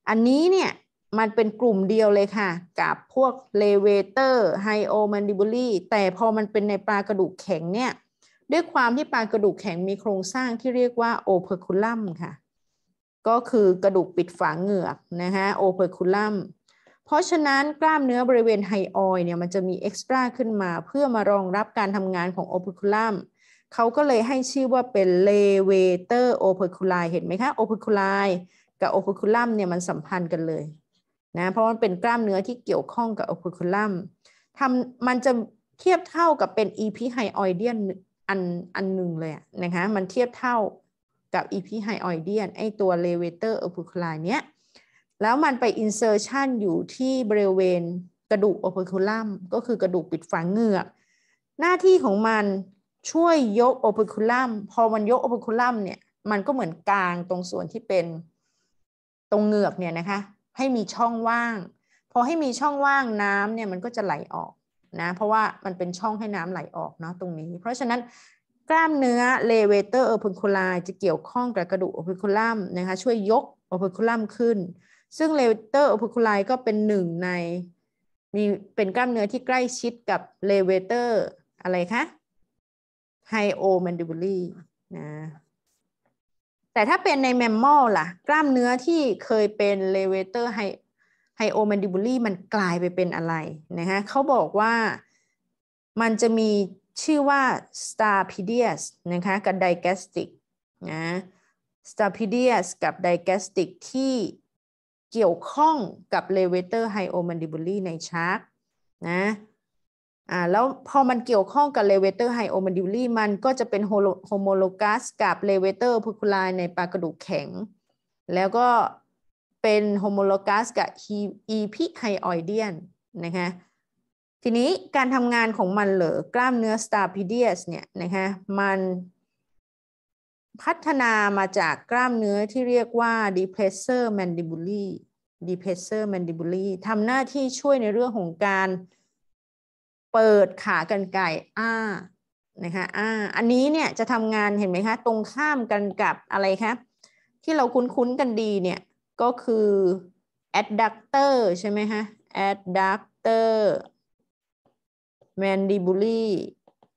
อันนี้เนี่ย มันเป็นกลุ่มเดียวเลยค่ะ กับพวกเลเวเตอร์ไฮโอแมนดิบุลีแต่พอมันเป็นในปลากระดูกแข็งเนี่ยด้วยความที่ปลากระดูกแข็งมีโครงสร้างที่เรียกว่าโอเพอร์คูลัมค่ะ ก็คือกระดูกปิดฝาเหงือกนะคะโอเพอร์คูลัม เพราะฉะนั้นกล้ามเนื้อบริเวณไฮออยเนี่ยมันจะมีเอ็กซ์ตร้าขึ้นมาเพื่อมารองรับการทำงานของโอเพอร์คูลัมเขาก็เลยให้ชื่อว่าเป็นเลเวเตอร์โอเพอร์คูลายเห็นไหมคะโอเพอร์คูลายกับโอเพอร์คูลัมเนี่ยมันสัมพันธ์กันเลยนะเพราะมันเป็นกล้ามเนื้อที่เกี่ยวข้องกับโอเพอร์คูลัมทำมันจะเทียบเท่ากับเป็น EP ไฮออยเดียนอันอันหนึ่งเลยนะคะ มันเทียบเท่ากับ EP h อยเ d ี a n ไอตัว levator อ p ู c ล l a เนี้ยแล้วมันไป insertion อยู่ที่บริเวณกระดูกอพูคลัมก็คือกระดูกปิดฝังเหงือก หน้าที่ของมันช่วยยกอพูคลัมพอมันยกอพูคลัมเนี่ยมันก็เหมือนกลางตรงส่วนที่เป็นตรงเหงือกเนี่ยนะคะให้มีช่องว่าง พอให้มีช่องว่างน้ำเนี่ยมันก็จะไหลออกนะเพราะว่ามันเป็นช่องให้น้ำไหลออกเนาะตรงนี้ เพราะฉะนั้นกล้ามเนื้อเลเวเตอร์โอเพนคูลาจะเกี่ยวข้องกับกระดูกโอเพนคูลัมนะคะช่วยยกโอเพนคูลัมขึ้น ซึ่งเลเวเตอร์โอเพนคูลาก็เป็นหนึ่งใน มีเป็นกล้ามเนื้อที่ใกล้ชิดกับเลเวเตอร์อะไรคะไฮโอแมนดิบูลีนะแต่ถ้าเป็นในแมมมอลล่ะ กล้ามเนื้อที่เคยเป็นเลเวเตอร์ไฮไฮโอแมนดิบูลีมันกลายไปเป็นอะไรนะคะเขาบอกว่ามันจะมีชื่อว่า s t a r p เ d i u s นะคะกับ Digastic นะ s t a r p เ d i u s กับ Digastic ที่เกี่ยวข้องกับ Levator Hyomandibular ในชาร์กนะ อ่า แล้วพอมันเกี่ยวข้องกับ Levator Hyomandibular มันก็จะเป็น Homologous กับ Levator p e r c u l a r ในปลากระดูกแข็ง แล้วก็เป็นโฮโมโลกัสกับอีพิไฮออยเดียนนะคะ ทีนี้การทำงานของมันเหรอกล้ามเนื้อสตาร์พิเดียสเนี่ยนะคะ มันพัฒนามาจากกล้ามเนื้อที่เรียกว่า depressor m a n d i b u l ี depressor m a n d i b u l ีทำหน้าที่ช่วยในเรื่องของการเปิดขากรรไกร อ้า นะคะ อ้า อันนี้เนี่ยจะทำงานเห็นไหมคะ ตรงข้ามกันกับอะไรคะ ที่เราคุ้นๆกันดีเนี่ยก็คือ adductor ใช่ไหมฮะ adductor mandibuli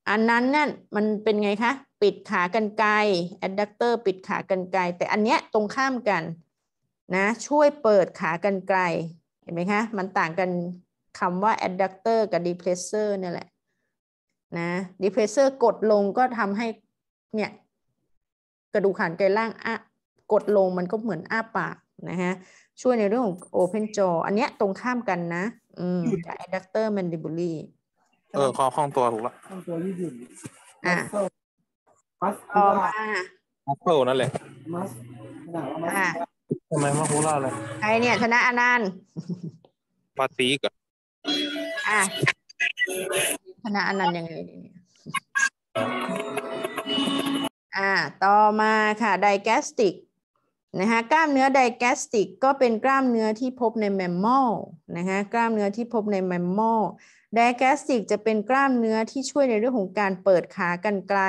อันนั้นนั่นมันเป็นไงคะ ปิดขากันไกล adductor ปิดขากันไกล แต่อันเนี้ยตรงข้ามกันนะช่วยเปิดขากันไกลเห็นไหมคะมันต่างกันคำว่า adductor กับ depressor เนี่ยแหละนะ depressor กดลงก็ทำให้เนี่ยกระดูกขานไกรล่างอะกดลงมันก็เหมือนอ้าปากนะฮะช่วยในเรื่องของ open jaw อันเนี้ยตรงข้ามกันนะอืมกับ adductor mandibuli เออค้อข้องตัวถูกละข้องตัวยืดหยุ่นอ่ะมัสคูล่ามัสคูนั่นแหละมัสทำไมมัสคูล่าเลยใครเนี่ยชนะอนันต์ปาตีกัออ่ะชนะอนันต์ยังไงอ่า ต่อมาค่ะ ไดแกสติกนะคะกล้ามเนื้อไดแกสติกก็เป็นกล้ามเนื้อที่พบในแมมมอลนะคะกล้ามเนื้อที่พบในแมมมอลไดแกสติกจะเป็นกล้ามเนื้อที่ช่วยในเรื่องของการเปิดขากันไกล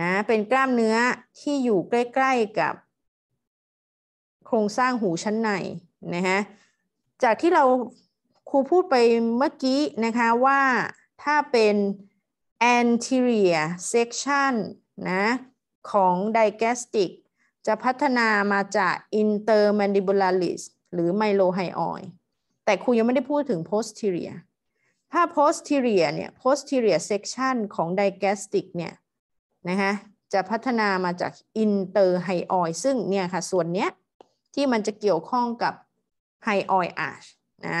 นะเป็นกล้ามเนื้อที่อยู่ใกล้ ๆกับ โครงสร้างหูชั้นในนะคะจากที่เราครูพูดไปเมื่อกี้นะคะว่าถ้าเป็น anterior section นะของ digestic จะพัฒนามาจาก intermandibularis หรือ mylohyoid แต่ครูยังไม่ได้พูดถึง posterior ถ้า posterior เนี่ย posterior section ของ digastric เนี่ยนะคะ จะพัฒนามาจาก interhyoid ซึ่งเนี่ยค่ะ ส่วนเนี้ยที่มันจะเกี่ยวข้องกับ hyoid arch นะ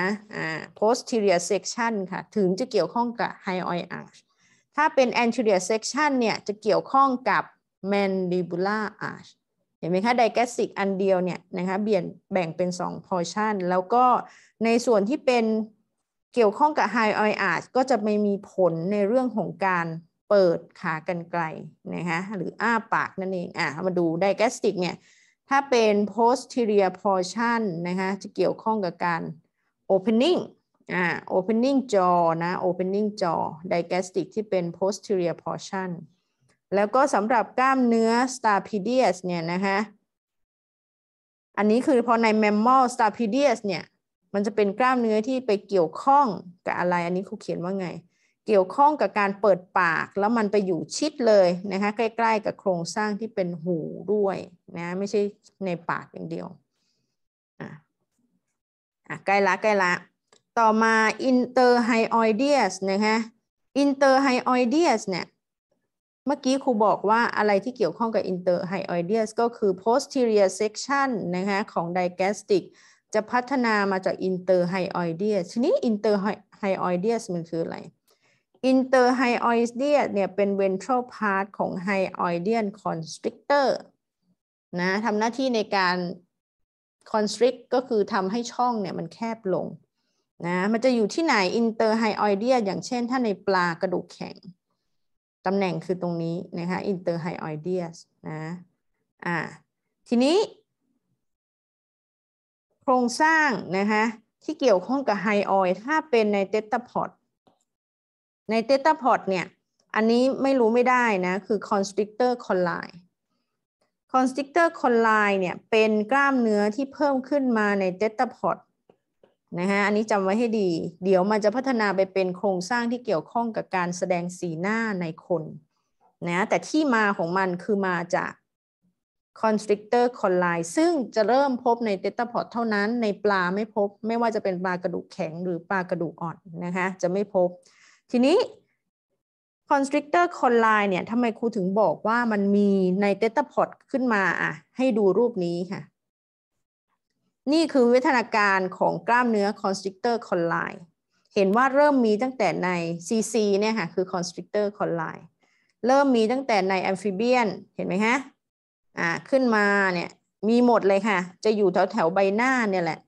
posterior section ค่ะ ถึงจะเกี่ยวข้องกับ hyoid arch ถ้าเป็น anterior section เนี่ยจะเกี่ยวข้องกับ mandibular arch เห็นไหมคะไดแกสติกอันเดียวเนี่ยนะคะเบี่ยนแบ่งเป็น2พอร์ชันแล้วก็ในส่วนที่เป็น เกี่ยวข้องกับไฮออยอาร์ก็จะไม่มีผลในเรื่องของการเปิดขากันไกลนะคะหรืออ้าปากนั่นเองอ่ะมาดูไดแกสติกเนี่ยถ้าเป็น posterior portion นะคะจะเกี่ยวข้องกับการ opening อ่า opening jaw นะ opening jaw digestic ที่เป็น posterior portion แล้วก็สำหรับกล้ามเนื้อ s t a r p e d i u s เนี่ยนะคะ อันนี้คือพอใน Mammal s t a r p e d i u s เนี่ย มันจะเป็นกล้ามเนื้อที่ไปเกี่ยวข้องกับอะไร อันนี้ครูเขียนว่าไง เกี่ยวข้องกับการเปิดปาก แล้วมันไปอยู่ชิดเลยนะคะ ใกล้ๆ กับโครงสร้างที่เป็นหูด้วยนะ ไม่ใช่ในปากอย่างเดียวอ่ะอ่ะใกล้ละใกล้ละ ต่อมา interhyoideus นะคะ interhyoideus เนี่ยเมื่อกี้ครูบอกว่าอะไรที่เกี่ยวข้องกับ inter hyoideus ก็คือ posterior section นะคะของ digastic จะพัฒนามาจาก inter hyoideus ทีนี้ inter hyoideus มันคืออะไร inter hyoideus เนี่ยเป็น ventral part ของ hyoidean constrictor นะทำหน้าที่ในการ constrict ก็คือทำให้ช่องเนี่ยมันแคบลงนะ มันจะอยู่ที่ไหน inter hyoideus อย่างเช่นถ้าในปลากระดูกแข็งตำแหน่งคือตรงนี้นะคะ interhyoideus นะ อ่าทีนี้ โครงสร้างนะคะที่เกี่ยวข้องกับไฮออยถ้าเป็นในเตตาพอดในเตตาพอดเนี่ย อันนี้ไม่รู้ไม่ได้นะ คือ constrictor colli constrictor c o ล l i เนี่ยเป็นกล้ามเนื้อที่เพิ่มขึ้นมาในเตตาพอดนะฮะอันนี้จำไว้ให้ดี เดี๋ยวมันจะพัฒนาไปเป็นโครงสร้างที่เกี่ยวข้องกับการแสดงสีหน้าในคนนะแต่ที่มาของมันคือมาจาก constrictor c o l i ซึ่งจะเริ่มพบในเตต้าพอดเท่านั้นในปลาไม่พบไม่ว่าจะเป็นปลากระดูกแข็งหรือปลากระดูกอ่อนนะคะจะไม่พบ ทีนี้ constrictor c o l i เนี่ยทำไมครูถึงบอกว่ามันมีในเตต้าพอดขึ้นมาอ่ะให้ดูรูปนี้ค่ะนี่คือวิทยาการของกล้ามเนื้อ constrictor colli เห็นว่าเริ่มมีตั้งแต่ใน CC เนี่ยค่ะ คือ constrictor colli เริ่มมีตั้งแต่ใน amphibian เห็นไหมคะ อ่า ขึ้นมาเนี่ย มีหมดเลยค่ะ จะอยู่แถวแถวใบหน้าเนี่ยแหละ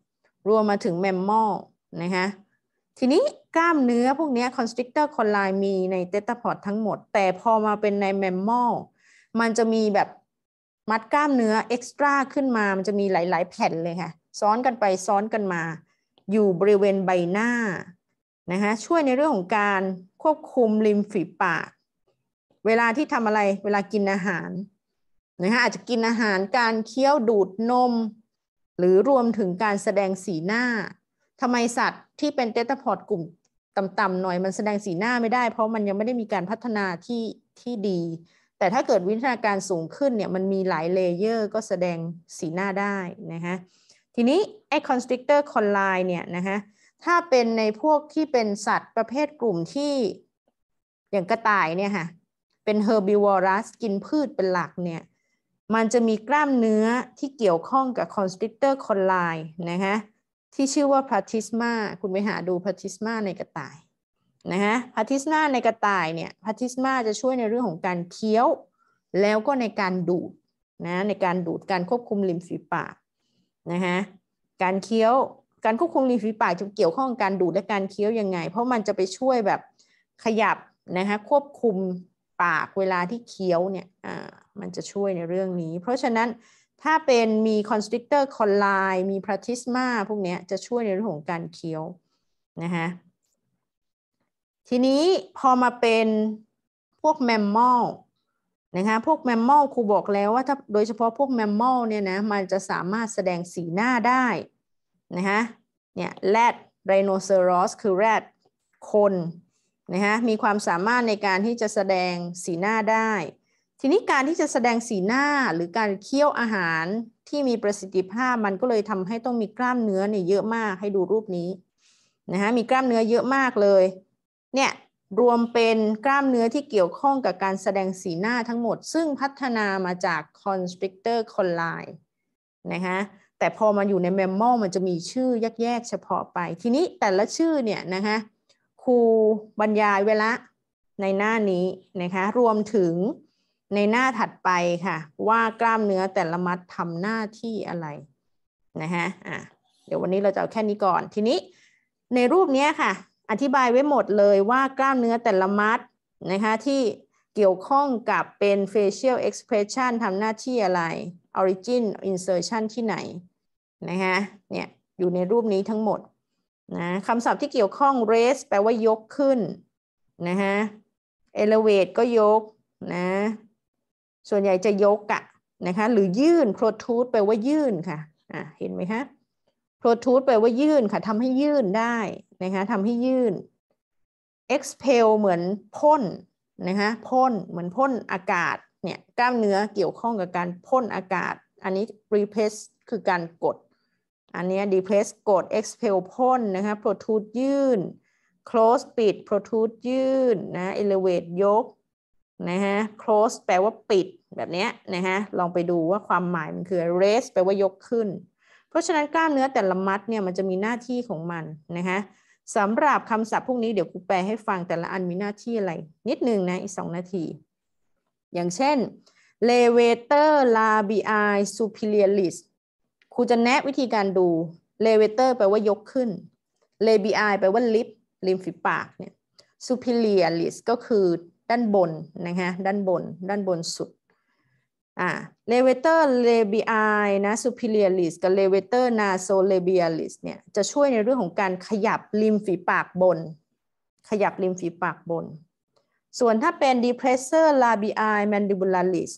รวมมาถึงแมมมอลนะคะทีนี้กล้ามเนื้อพวกนี้ constrictor colli มีในเตตาพอดทั้งหมด แต่พอมาเป็นในแมมมอลมันจะมีแบบมัดกล้ามเนื้อเอ็กซ์ตร้าขึ้นมา มันจะมีหลายๆ แผ่นเลยค่ะซ้อนกันไปซ้อนกันมา อยู่บริเวณใบหน้านะคะช่วยในเรื่องของการควบคุมริมฝีปาก เวลาที่ทำอะไรเวลากินอาหารนะคะอาจจะกินอาหารการเคี้ยวดูดนม หรือรวมถึงการแสดงสีหน้าทำไมสัตว์ที่เป็นเตตาพอดกลุ่มต่ำๆหน่อย มันแสดงสีหน้าไม่ได้ เพราะมันยังไม่ได้มีการพัฒนาที่ที่ดี แต่ถ้าเกิดวิทยาการสูงขึ้นเนี่ยมันมีหลายเลเยอร์ก็แสดงสีหน้าได้นะคะทีนี้ ไอคอนสติคเตอร์คอนไลน์เนี่ยนะคะถ้าเป็นในพวกที่เป็นสัตว์ประเภทกลุ่มที่อย่างกระต่ายเนี่ยค่ะเป็นเฮอร์บิวอรัสกินพืชเป็นหลักเนี่ย มันจะมีกล้ามเนื้อที่เกี่ยวข้องกับอนสติคเตอร์คอนไลน์นะคะที่ชื่อว่าพาทิสมาคุณไปหาดูพาทิสมาในกระต่ายนะคะพาทิสมาในกระต่ายเนี่ยพาทิสมาจะช่วยในเรื่องของการเคี้ยว แล้วก็ในการดูดนะในการดูดการควบคุมริมฝีปากนะคะการเคี้ยวการควบคุมริมฝีปากจะเกี่ยวข้องการดูดและการเคี้ยวยังไง เพราะมันจะไปช่วยแบบขยับนะคะควบคุมปากเวลาที่เคี้ยวเนี่ยอ่ามันจะช่วยในเรื่องนี้ เพราะฉะนั้นถ้าเป็นมีคอนสตริกเตอร์คอนไลน์มีพลาติสมาพวกนี้จะช่วยในเรื่องของการเคี้ยวนะคะทีนี้พอมาเป็นพวกแมมมอลนะคะพวกแมมมอล ครูบอกแล้วว่าถ้าโดยเฉพาะพวกแมมมอลเนี่ยนะ มันจะสามารถแสดงสีหน้าได้นะคะเนี่ยแรดไรโนเซอรัสคือแรดคนนะคะมีความสามารถในการที่จะแสดงสีหน้าได้ ทีนี้การที่จะแสดงสีหน้าหรือการเคี้ยวอาหารที่มีประสิทธิภาพ มันก็เลยทำให้ต้องมีกล้ามเนื้อเนี่ยเยอะมากให้ดูรูปนี้นะคะมีกล้ามเนื้อเยอะมากเลย เนี่ยรวมเป็นกล้ามเนื้อที่เกี่ยวข้องกับการแสดงสีหน้าทั้งหมด ซึ่งพัฒนามาจาก constrictor colli นะคะแต่พอมาอยู่ในแมมมอลมันจะมีชื่อแยกๆเฉพาะไป ทีนี้แต่ละชื่อเนี่ยนะคะครูบรรยายไว้ละในหน้านี้นะคะรวมถึงในหน้าถัดไปค่ะ ว่ากล้ามเนื้อแต่ละมัดทำหน้าที่อะไรนะคะอ่ะเดี๋ยววันนี้เราจะเอาแค่นี้ก่อน ทีนี้ในรูปนี้ค่ะอธิบายไว้หมดเลยว่ากล้ามเนื้อแต่ละมัด นะคะ ที่เกี่ยวข้องกับเป็น facial expression ทำหน้าที่อะไร origin insertion ที่ไหน นะคะเนี่ยอยู่ในรูปนี้ทั้งหมด นะคำศัพท์ที่เกี่ยวข้อง raise แปลว่ายกขึ้น นะคะ elevate ก็ยก นะ ส่วนใหญ่จะยกอะนะคะ หรือยื่น protrude แปลว่ายื่นค่ะอ่ะเห็นไหมคะ p r o t ู u d e แปลว่ายื่นค่ะทำให้ยื่นได้นะคะทำให้ยื่น expel เหมือนพ่นนะคะพ่น เหมือนพ่นอากาศเนี่ยกล้ามเนื้อเกี่ยวข้องกับการพ่นอากาศ อันนี้ repress คือการกด อันนี้ depress กด expel พ่นนะคะ p r o t ู u d e ยื่น close ปิด p r o t ู u d e ยื่นนะ elevate ยกนะฮะ close แปลว่าปิดแบบนี้นะฮะลองไปดูว่าความหมายมันคือ raise แปลว่ายกขึ้นเพราะฉะนั้นกล้ามเนื้อแต่ละมัดเนี่ยมันจะมีหน้าที่ของมันนะคะสำหรับคำศัพท์พวกนี้เดี๋ยวครูแปลให้ฟังแต่ละอันมีหน้าที่อะไร นิดหนึ่งนะอีกสองนาที อย่างเช่น levator labii s u p e r i o r i s ครูจะแนะวิธีการดู levator แปลว่ายกขึ้น labii แปลว่าลิฟริมฝีปากเนี่ย s u p e r i o r i s ก็คือด้านบนนะคะด้านบน ด้านบนสุดอ่าเลเวเตอร์เลเบียนะซูพิเลียลิสกับเลเวเตอร์นาโซเลเบียลิสเนี่ยจะช่วยในเรื่องของการขยับริมฝีปากบน ขยับริมฝีปากบน ส่วนถ้าเป็นดรสเซอร์ลาบิอ i ยแมนดิบูลาลิส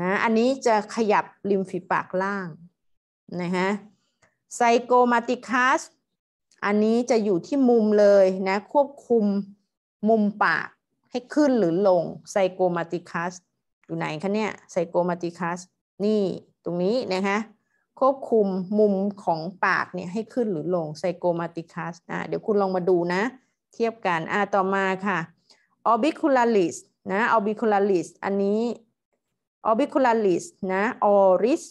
นะอันนี้จะขยับริมฝีปากล่างนะฮะไซโกมาติคัสอันนี้จะอยู่ที่มุมเลยนะควบคุมมุมปากให้ขึ้นหรือลงไซโกมาติคัสอยู่ไหนคะเนี่ยไซโกมาติคัสนี่ตรงนี้นะคะควบคุมมุมของปากเนี่ยให้ขึ้นหรือลงไซโกมาติคัสอ่ะเดี๋ยวคุณลองมาดูนะเทียบกันอ่ะต่อมาค่ะออบิคูลาริสนะออบิคูลาริสอันนี้ออบิคูลาริสนะออริส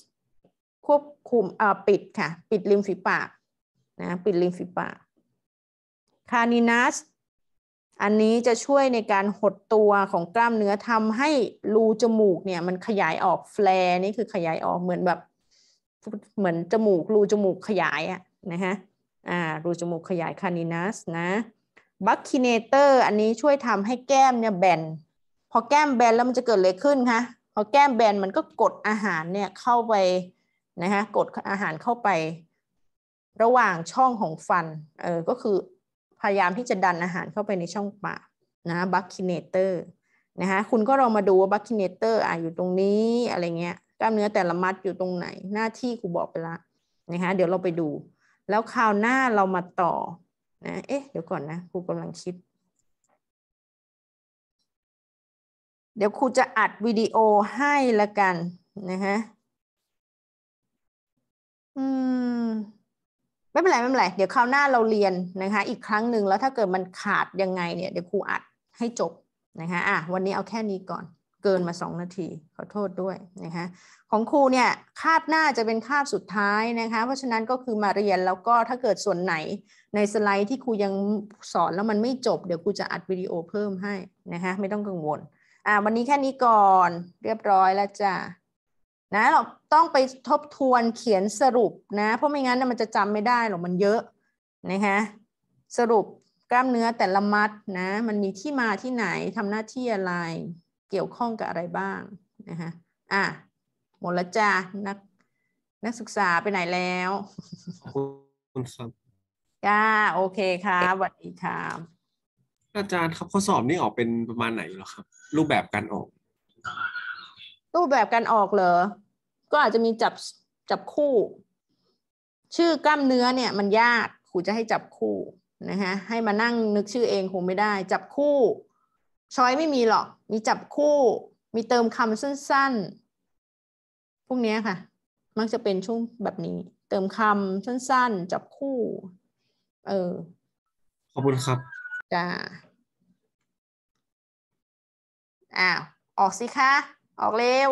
ควบคุมอ่าปิดค่ะปิดริมฝีปากนะปิดริมฝีปากคานินัสอันนี้จะช่วยในการหดตัวของกล้ามเนื้อทำให้รูจมูกเนี่ยมันขยายออกแฟลนี่คือขยายออกเหมือนแบบ เหมือนจมูกรูจมูกขยายอะนะฮะอ่ารูจมูกขยายคานินัสนะบัคคินเตอร์อันนี้ช่วยทำให้แก้มเนี่ยแบนพอแก้มแบนแล้วมันจะเกิดอะไรขึ้นคะพอแก้มแบนมันก็กดอาหารเนี่ยเข้าไปนะคะกดอาหารเข้าไป ระหว่างช่องของฟันเออ ก็คือพยายามที่จะดันอาหารเข้าไปในช่องปากนะ บัคคิเนเตอร์นะคะคุณก็ลองมาดูว่าบัคคิเนเตอร์ อ่ะอยู่ตรงนี้ อะไรเงี้ยกล้ามเนื้อแต่ละมัดอยู่ตรงไหน หน้าที่ครูบอกไปละนะคะเดี๋ยวเราไปดูแล้วคราวหน้าเรามาต่อนะเอ๊ะเดี๋ยวก่อนนะครูกำลังคิด เดี๋ยวครูจะอัดวิดีโอให้ละกัน นะฮะอืมไม่เป็นไรไม่เป็นไรเดี๋ยวคราวหน้าเราเรียนนะคะอีกครั้งหนึ่งแล้วถ้าเกิดมันขาดยังไงเนี่ย เดี๋ยวครูอัดให้จบนะคะอ่ะวันนี้เอาแค่นี้ก่อนเกินมา 2 นาที ขอโทษด้วยนะคะของครูเนี่ยคาบหน้าจะเป็นคาบสุดท้ายนะคะเพราะฉะนั้นก็คือมาเรียนแล้วก็ถ้าเกิดส่วนไหนในสไลด์ที่ครูยังสอนแล้วมันไม่จบ เดี๋ยวครูจะอัดวิดีโอเพิ่มให้นะคะไม่ต้องกังวลอ่ะวันนี้แค่นี้ก่อนเรียบร้อยแล้วจ้ะนะเราต้องไปทบทวนเขียนสรุปนะ เพราะไม่งั้นมันจะจำไม่ได้หรอกมันเยอะนะคะสรุปกล้ามเนื้อแต่ละมัดนะมันมีที่มาที่ไหนทำหน้าที่อะไรเกี่ยวข้องกับอะไรบ้างนะคะอ่ะหมดละจ้านักนักศึกษาไปไหนแล้วคุณครับจ้าโอเคค่ะสวัสดีค่ะอาจารย์ครับข้อสอบนี่ออกเป็นประมาณไหนหรอครับ รูปแบบการออกรูปแบบการออกเหรอก็อาจจะมีจับจับคู่ ชื่อกล้ามเนื้อเนี่ย มันยากครูจะให้จับคู่ นะคะให้มานั่งนึกชื่อเอง คงไม่ได้ จับคู่ ช้อยไม่มีหรอก มีจับคู่ มีเติมคำสั้น ๆ พวกนี้ค่ะ มักจะเป็นช่วงแบบนี้ เติมคำสั้น ๆ จับคู่ เออ ขอบคุณครับจ้าอ้าวออกสิคะออกเร็ว